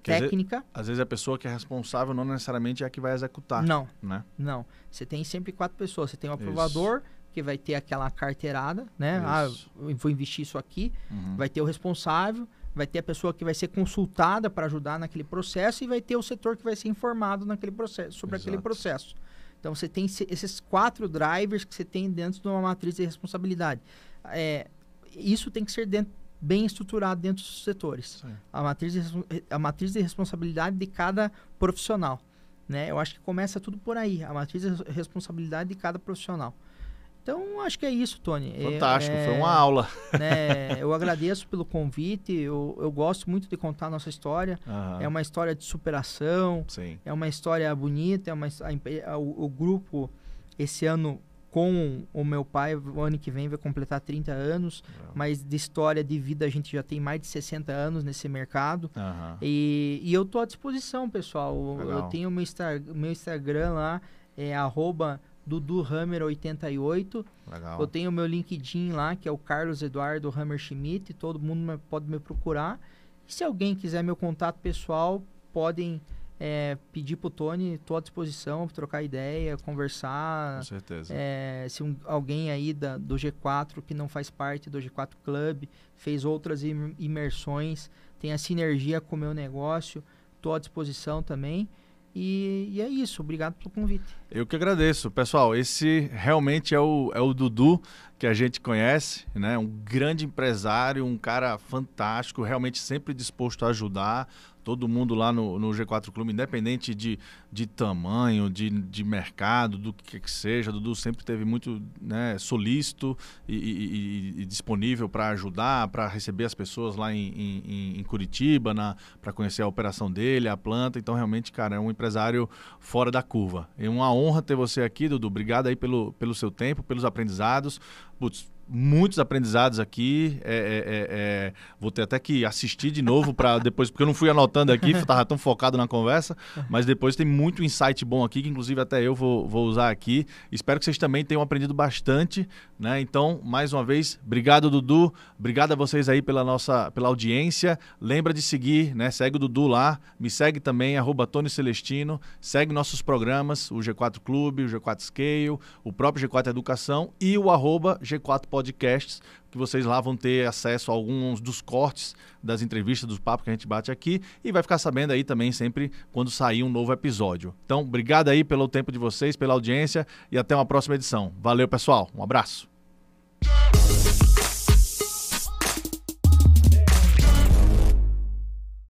técnica. Às vezes, às vezes, a pessoa que é responsável não necessariamente é a que vai executar. Não, né? não. Você tem sempre quatro pessoas. Você tem o aprovador, Isso que vai ter aquela carteirada, né? Ah, isso. Ah, vou investir isso aqui. Uhum. Vai ter o responsável, vai ter a pessoa que vai ser consultada para ajudar naquele processo e vai ter o setor que vai ser informado naquele processo, sobre Exato. aquele processo. Então você tem esses quatro drivers que você tem dentro de uma matriz de responsabilidade. É, isso tem que ser dentro, bem estruturado dentro dos setores. A matriz, de, a matriz de responsabilidade de cada profissional. Né? Eu acho que começa tudo por aí, a matriz de responsabilidade de cada profissional. Então, acho que é isso, Tony. É, Fantástico, é, foi uma aula. Né, eu agradeço pelo convite, eu, eu, gosto muito de contar a nossa história. Uhum. É uma história de superação, Sim. é uma história bonita, é uma, a, a, o, o, grupo, esse ano, com o meu pai, o ano que vem vai completar 30 anos, uhum. mas de história de vida a gente já tem mais de 60 anos nesse mercado. Uhum. E, e, eu estou à disposição, pessoal. Legal. Eu tenho meu, Insta, meu Instagram lá, é arroba Dudu Hammer 88. Legal. Eu tenho o meu LinkedIn lá, que é o Carlos Eduardo Hammer Schmidt, todo mundo pode me procurar. E se alguém quiser meu contato pessoal, podem é, pedir o Tony, estou à disposição, trocar ideia, conversar. Com certeza. É, se um, alguém aí da, do G4 que não faz parte do G4 Club, fez outras imersões, tem a sinergia com o meu negócio, estou à disposição também. E, e, é isso, obrigado pelo convite. Eu que agradeço. Pessoal, esse realmente é o, é o Dudu que a gente conhece, né? Um grande empresário, um cara fantástico, realmente sempre disposto a ajudar, Todo mundo lá no, no G4 Clube, independente de, de tamanho, de, de mercado, do que, que seja, Dudu sempre teve muito né, solícito e, e, e disponível para ajudar, para receber as pessoas lá em, em, em Curitiba, para conhecer a operação dele, a planta. Então, realmente, cara, é um empresário fora da curva. É uma honra ter você aqui, Dudu. Obrigado aí pelo, pelo seu tempo, pelos aprendizados. Putz, muitos aprendizados aqui. É, é, é, é, vou ter até que assistir de novo para depois, porque eu não fui anotando aqui, estava tão focado na conversa. Mas depois tem muito insight bom aqui, que inclusive até eu vou, vou usar aqui. Espero que vocês também tenham aprendido bastante. Né? Então, mais uma vez, obrigado, Dudu. Obrigado a vocês aí pela nossa pela audiência. Lembra de seguir, né? Segue o Dudu lá. Me segue também, arroba Tony Celestino. Segue nossos programas, o G4 Clube, o G4 Scale, o próprio G4 Educação e o arroba G4 podcasts, que vocês lá vão ter acesso a alguns dos cortes das entrevistas, dos papos que a gente bate aqui e vai ficar sabendo aí também sempre quando sair um novo episódio. Então, obrigado aí pelo tempo de vocês, pela audiência e até uma próxima edição. Valeu, pessoal. Um abraço.